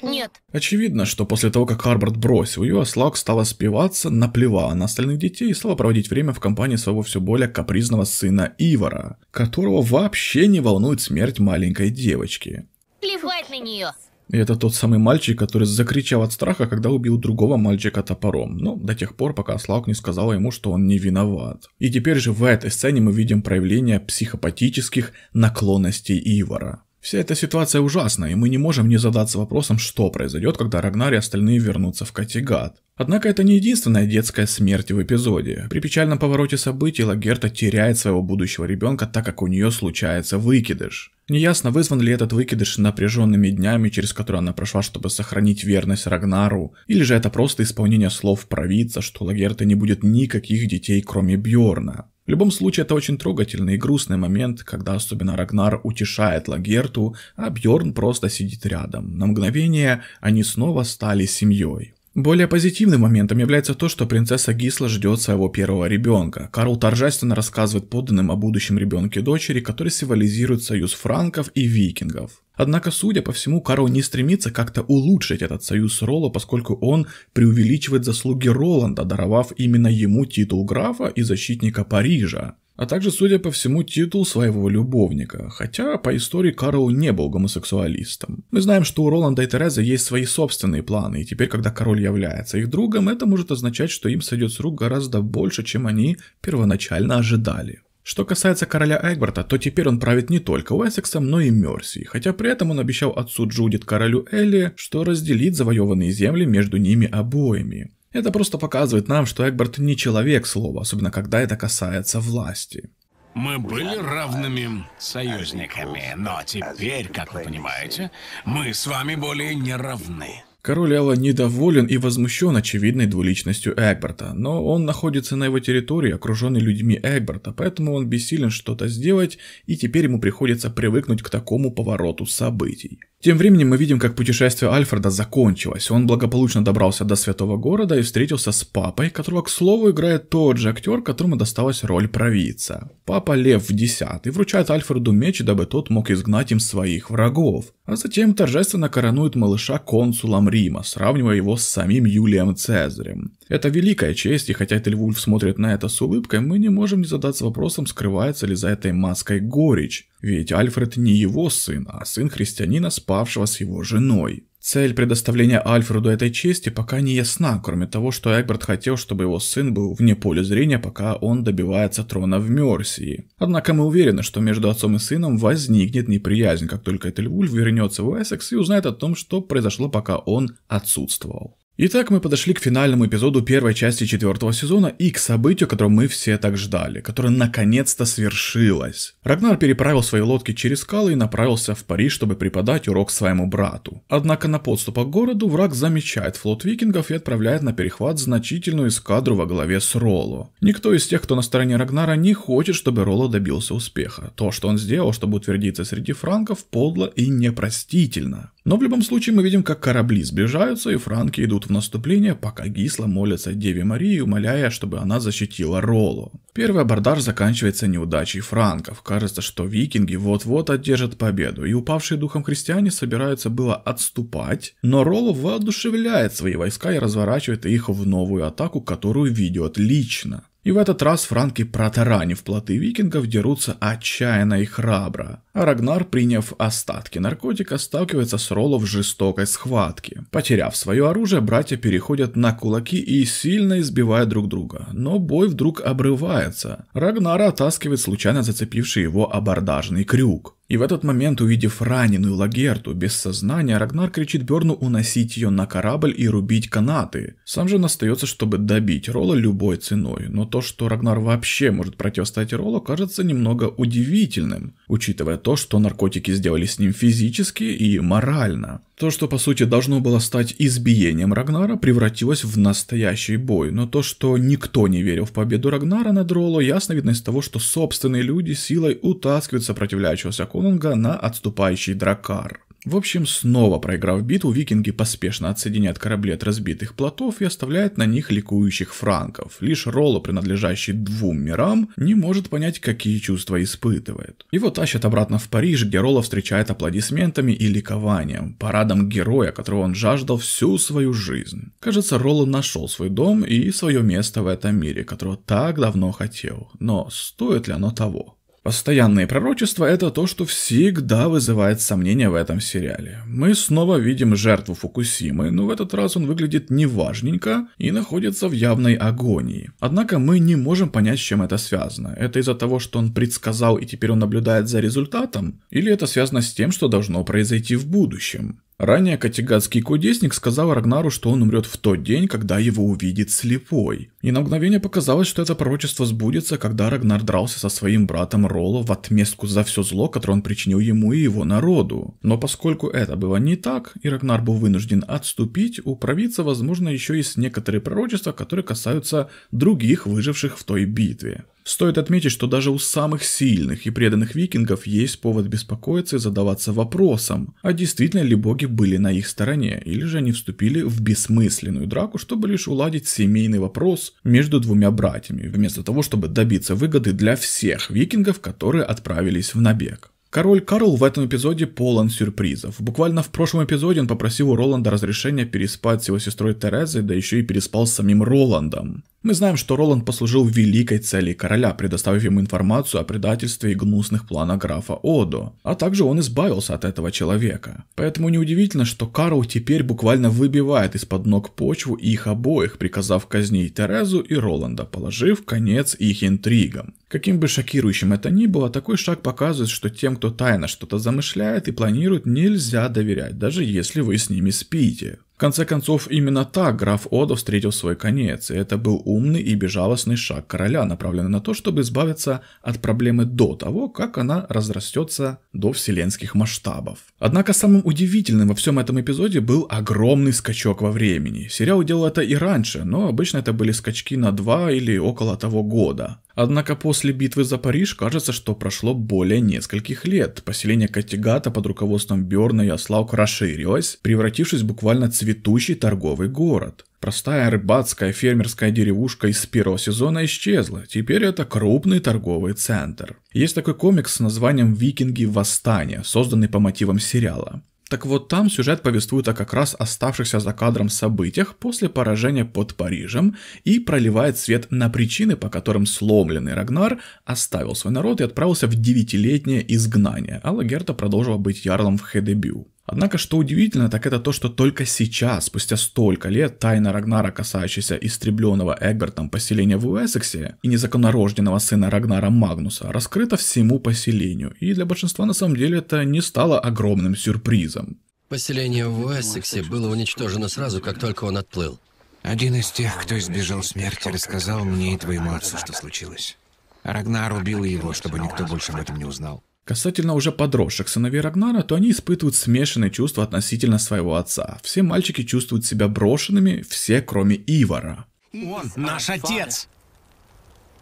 Нет. Очевидно, что после того, как Харбард бросил ее, Слак стала спиваться, наплевала на остальных детей и стала проводить время в компании своего все более капризного сына Ивара, которого вообще не волнует смерть маленькой девочки. Плевать на нее. И это тот самый мальчик, который закричал от страха, когда убил другого мальчика топором. Ну, до тех пор, пока Слаук не сказала ему, что он не виноват. И теперь же в этой сцене мы видим проявление психопатических наклонностей Ивара. Вся эта ситуация ужасна, и мы не можем не задаться вопросом, что произойдет, когда Рагнар и остальные вернутся в Катигат. Однако это не единственная детская смерть в эпизоде. При печальном повороте событий Лагерта теряет своего будущего ребенка, так как у нее случается выкидыш. Неясно, вызван ли этот выкидыш напряженными днями, через которые она прошла, чтобы сохранить верность Рагнару, или же это просто исполнение слов провидца, что Лагерта не будет никаких детей, кроме Бьорна. В любом случае, это очень трогательный и грустный момент, когда особенно Рагнар утешает Лагерту, а Бьорн просто сидит рядом. На мгновение они снова стали семьей. Более позитивным моментом является то, что принцесса Гисла ждет своего первого ребенка. Карл торжественно рассказывает подданным о будущем ребенке дочери, который символизирует союз франков и викингов. Однако, судя по всему, Карл не стремится как-то улучшить этот союз Ролла, поскольку он преувеличивает заслуги Роланда, даровав именно ему титул графа и защитника Парижа а также, судя по всему, титул своего любовника, хотя по истории Карл не был гомосексуалистом. Мы знаем, что у Роланда и Терезы есть свои собственные планы, и теперь, когда король является их другом, это может означать, что им сойдет с рук гораздо больше, чем они первоначально ожидали. Что касается короля Эгберта, то теперь он правит не только Уэссексом, но и Мерси, хотя при этом он обещал отцу Джудит королю Элли, что разделит завоеванные земли между ними обоими. Это просто показывает нам, что Эгберт не человек слова, особенно когда это касается власти. Мы были равными союзниками, но теперь, как вы понимаете, мы с вами более не равны. Король Элла недоволен и возмущен очевидной двуличностью Эгберта, но он находится на его территории, окруженный людьми Эгберта, поэтому он бессилен что-то сделать, и теперь ему приходится привыкнуть к такому повороту событий. Тем временем мы видим, как путешествие Альфреда закончилось. Он благополучно добрался до святого города и встретился с папой, которого, к слову, играет тот же актер, которому досталась роль провидца. Папа Лев в X вручает Альфреду меч, дабы тот мог изгнать им своих врагов. А затем торжественно коронует малыша консулом Рима, сравнивая его с самим Юлием Цезарем. Это великая честь, и хотя Этельвульф смотрит на это с улыбкой, мы не можем не задаться вопросом, скрывается ли за этой маской горечь. Ведь Альфред не его сын, а сын христианина, спавшего с его женой. Цель предоставления Альфреду этой чести пока не ясна, кроме того, что Эгберт хотел, чтобы его сын был вне поля зрения, пока он добивается трона в Мерсии. Однако мы уверены, что между отцом и сыном возникнет неприязнь, как только Этельвульф вернется в Эссекс и узнает о том, что произошло, пока он отсутствовал. Итак, мы подошли к финальному эпизоду первой части четвертого сезона и к событию, которое мы все так ждали, которое наконец-то свершилось. Рагнар переправил свои лодки через скалы и направился в Париж, чтобы преподать урок своему брату. Однако на подступах к городу враг замечает флот викингов и отправляет на перехват значительную эскадру во главе с Роло. Никто из тех, кто на стороне Рагнара, не хочет, чтобы Роло добился успеха. То, что он сделал, чтобы утвердиться среди франков, подло и непростительно. Но в любом случае мы видим, как корабли сближаются, и франки идут в наступление, пока Гисла молится Деве Марии, умоляя, чтобы она защитила Ролу. Первый абордаж заканчивается неудачей франков. Кажется, что викинги вот-вот одержат победу, и упавшие духом христиане собираются было отступать, но Ролу воодушевляет свои войска и разворачивает их в новую атаку, которую ведет лично. И в этот раз франки, протаранив плоты викингов, дерутся отчаянно и храбро. А Рагнар, приняв остатки наркотика, сталкивается с Ролло в жестокой схватке. Потеряв свое оружие, братья переходят на кулаки и сильно избивают друг друга. Но бой вдруг обрывается. Рагнара оттаскивает случайно зацепивший его абордажный крюк. И в этот момент, увидев раненую Лагерту без сознания, Рагнар кричит Берну уносить ее на корабль и рубить канаты. Сам же он остается, чтобы добить Ролла любой ценой, но то, что Рагнар вообще может противостоять Роллу, кажется немного удивительным, учитывая то, что наркотики сделали с ним физически и морально. То, что по сути должно было стать избиением Рагнара, превратилось в настоящий бой, но то, что никто не верил в победу Рагнара над Роло, ясно видно из того, что собственные люди силой утаскивают сопротивляющегося конунга на отступающий дракар. В общем, снова проиграв битву, викинги поспешно отсоединяют корабли от разбитых плотов и оставляют на них ликующих франков. Лишь Ролло, принадлежащий двум мирам, не может понять, какие чувства испытывает. Его тащат обратно в Париж, где Ролло встречает аплодисментами и ликованием, парадом героя, которого он жаждал всю свою жизнь. Кажется, Ролло нашел свой дом и свое место в этом мире, которого так давно хотел. Но стоит ли оно того? Постоянные пророчества – это то, что всегда вызывает сомнения в этом сериале. Мы снова видим жертву Фукусимы, но в этот раз он выглядит неважненько и находится в явной агонии. Однако мы не можем понять, с чем это связано. Это из-за того, что он предсказал и теперь он наблюдает за результатом? Или это связано с тем, что должно произойти в будущем? Ранее Катигадский кудесник сказал Рагнару, что он умрет в тот день, когда его увидит слепой. И на мгновение показалось, что это пророчество сбудется, когда Рагнар дрался со своим братом Роло в отместку за все зло, которое он причинил ему и его народу. Но поскольку это было не так, и Рагнар был вынужден отступить, у провидца, возможно, еще есть некоторые пророчества, которые касаются других выживших в той битве. Стоит отметить, что даже у самых сильных и преданных викингов есть повод беспокоиться и задаваться вопросом, а действительно ли боги были на их стороне, или же они вступили в бессмысленную драку, чтобы лишь уладить семейный вопрос между двумя братьями, вместо того, чтобы добиться выгоды для всех викингов, которые отправились в набег. Король Карл в этом эпизоде полон сюрпризов. Буквально в прошлом эпизоде он попросил у Роланда разрешения переспать с его сестрой Терезой, да еще и переспал с самим Роландом. Мы знаем, что Роланд послужил великой цели короля, предоставив ему информацию о предательстве и гнусных планах графа Одо, а также он избавился от этого человека. Поэтому неудивительно, что Карл теперь буквально выбивает из-под ног почву их обоих, приказав казнить Терезу и Роланда, положив конец их интригам. Каким бы шокирующим это ни было, такой шаг показывает, что тем, кто тайно что-то замышляет и планирует, нельзя доверять, даже если вы с ними спите. В конце концов, именно так граф Одо встретил свой конец, и это был умный и безжалостный шаг короля, направленный на то, чтобы избавиться от проблемы до того, как она разрастется до вселенских масштабов. Однако самым удивительным во всем этом эпизоде был огромный скачок во времени. Сериал делал это и раньше, но обычно это были скачки на два или около того года. Однако после битвы за Париж кажется, что прошло более нескольких лет. Поселение Катигата под руководством Берна и Ослаук расширилось, превратившись в буквально цветущий торговый город. Простая рыбацкая фермерская деревушка из первого сезона исчезла, теперь это крупный торговый центр. Есть такой комикс с названием «Викинги. Восстание», созданный по мотивам сериала. Так вот там сюжет повествует о как раз оставшихся за кадром событиях после поражения под Парижем и проливает свет на причины, по которым сломленный Рагнар оставил свой народ и отправился в девятилетнее изгнание, а Лагерта продолжила быть ярлом в Хедебю. Однако, что удивительно, так это то, что только сейчас, спустя столько лет, тайна Рагнара, касающаяся истребленного Эгбертом поселения в Уэссексе и незаконорожденного сына Рагнара Магнуса, раскрыта всему поселению, и для большинства на самом деле это не стало огромным сюрпризом. Поселение в Уэссексе было уничтожено сразу, как только он отплыл. Один из тех, кто избежал смерти, рассказал мне и твоему отцу, что случилось. Рагнар убил его, чтобы никто больше об этом не узнал. Касательно уже подросших сыновей Рагнара, то они испытывают смешанные чувства относительно своего отца. Все мальчики чувствуют себя брошенными, все кроме Ивара. Он наш отец!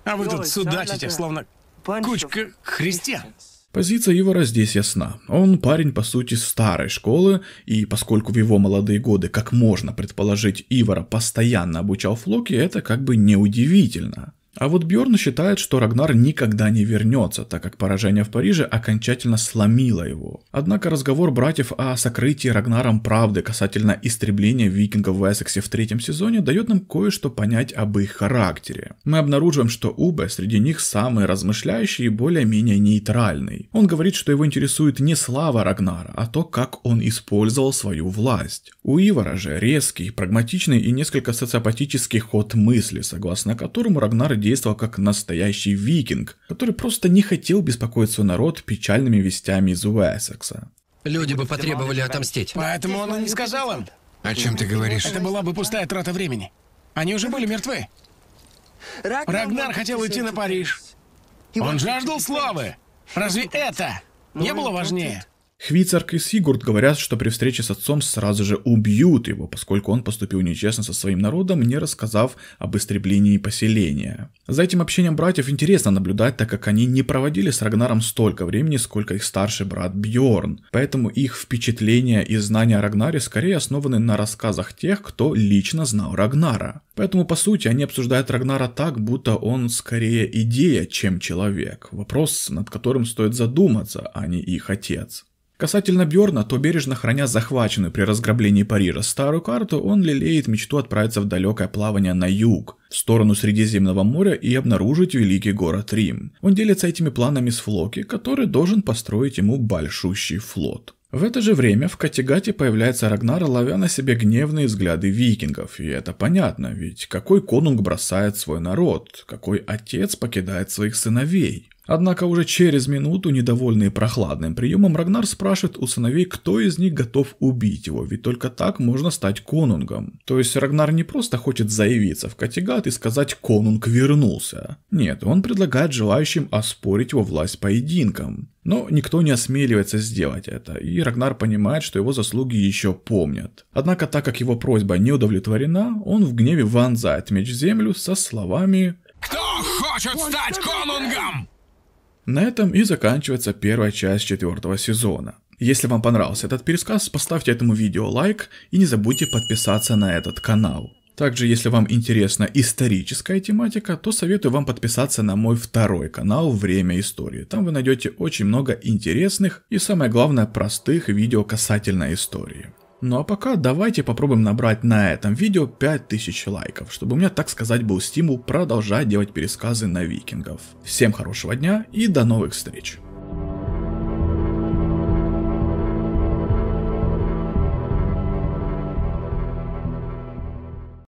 А вы тут судачите, словно кучка христиан. Позиция Ивара здесь ясна. Он парень, по сути, старой школы, и поскольку в его молодые годы, как можно предположить, Ивара постоянно обучал Флоки, это как бы неудивительно. А вот Бьорн считает, что Рагнар никогда не вернется, так как поражение в Париже окончательно сломило его. Однако разговор братьев о сокрытии Рагнаром правды касательно истребления викингов в Эссексе в третьем сезоне дает нам кое-что понять об их характере. Мы обнаруживаем, что Убе среди них самый размышляющий и более-менее нейтральный. Он говорит, что его интересует не слава Рагнара, а то, как он использовал свою власть. У Ивара же резкий, прагматичный и несколько социопатический ход мысли, согласно которому Рагнар действовал как настоящий викинг, который просто не хотел беспокоить свой народ печальными вестями из Уэссекса. Люди бы потребовали отомстить. Поэтому он и не сказал им. О чем ты говоришь? Это была бы пустая трата времени. Они уже были мертвы. Рагнар хотел уйти на Париж. Он жаждал славы. Разве это не было важнее? Хвицарк и Сигурд говорят, что при встрече с отцом сразу же убьют его, поскольку он поступил нечестно со своим народом, не рассказав об истреблении поселения. За этим общением братьев интересно наблюдать, так как они не проводили с Рагнаром столько времени, сколько их старший брат Бьорн, поэтому их впечатления и знания о Рагнаре скорее основаны на рассказах тех, кто лично знал Рагнара. Поэтому, по сути, они обсуждают Рагнара так, будто он скорее идея, чем человек. Вопрос, над которым стоит задуматься, а не их отец. Касательно Бьорна, то бережно храня захваченную при разграблении Парижа старую карту, он лелеет мечту отправиться в далекое плавание на юг, в сторону Средиземного моря и обнаружить великий город Рим. Он делится этими планами с Флоки, который должен построить ему большущий флот. В это же время в Категате появляется Рагнар, ловя на себе гневные взгляды викингов, и это понятно, ведь какой конунг бросает свой народ, какой отец покидает своих сыновей. Однако уже через минуту, недовольный прохладным приемом, Рагнар спрашивает у сыновей, кто из них готов убить его, ведь только так можно стать конунгом. То есть Рагнар не просто хочет заявиться в Категат и сказать «конунг вернулся». Нет, он предлагает желающим оспорить его власть поединком. Но никто не осмеливается сделать это, и Рагнар понимает, что его заслуги еще помнят. Однако, так как его просьба не удовлетворена, он в гневе вонзает меч в землю со словами «Кто хочет стать конунгом?» На этом и заканчивается первая часть четвертого сезона. Если вам понравился этот пересказ, поставьте этому видео лайк и не забудьте подписаться на этот канал. Также, если вам интересна историческая тематика, то советую вам подписаться на мой второй канал «Время истории». Там вы найдете очень много интересных и, самое главное, простых видео касательно истории. Ну а пока давайте попробуем набрать на этом видео 5000 лайков, чтобы у меня, так сказать, был стимул продолжать делать пересказы на викингов. Всем хорошего дня и до новых встреч!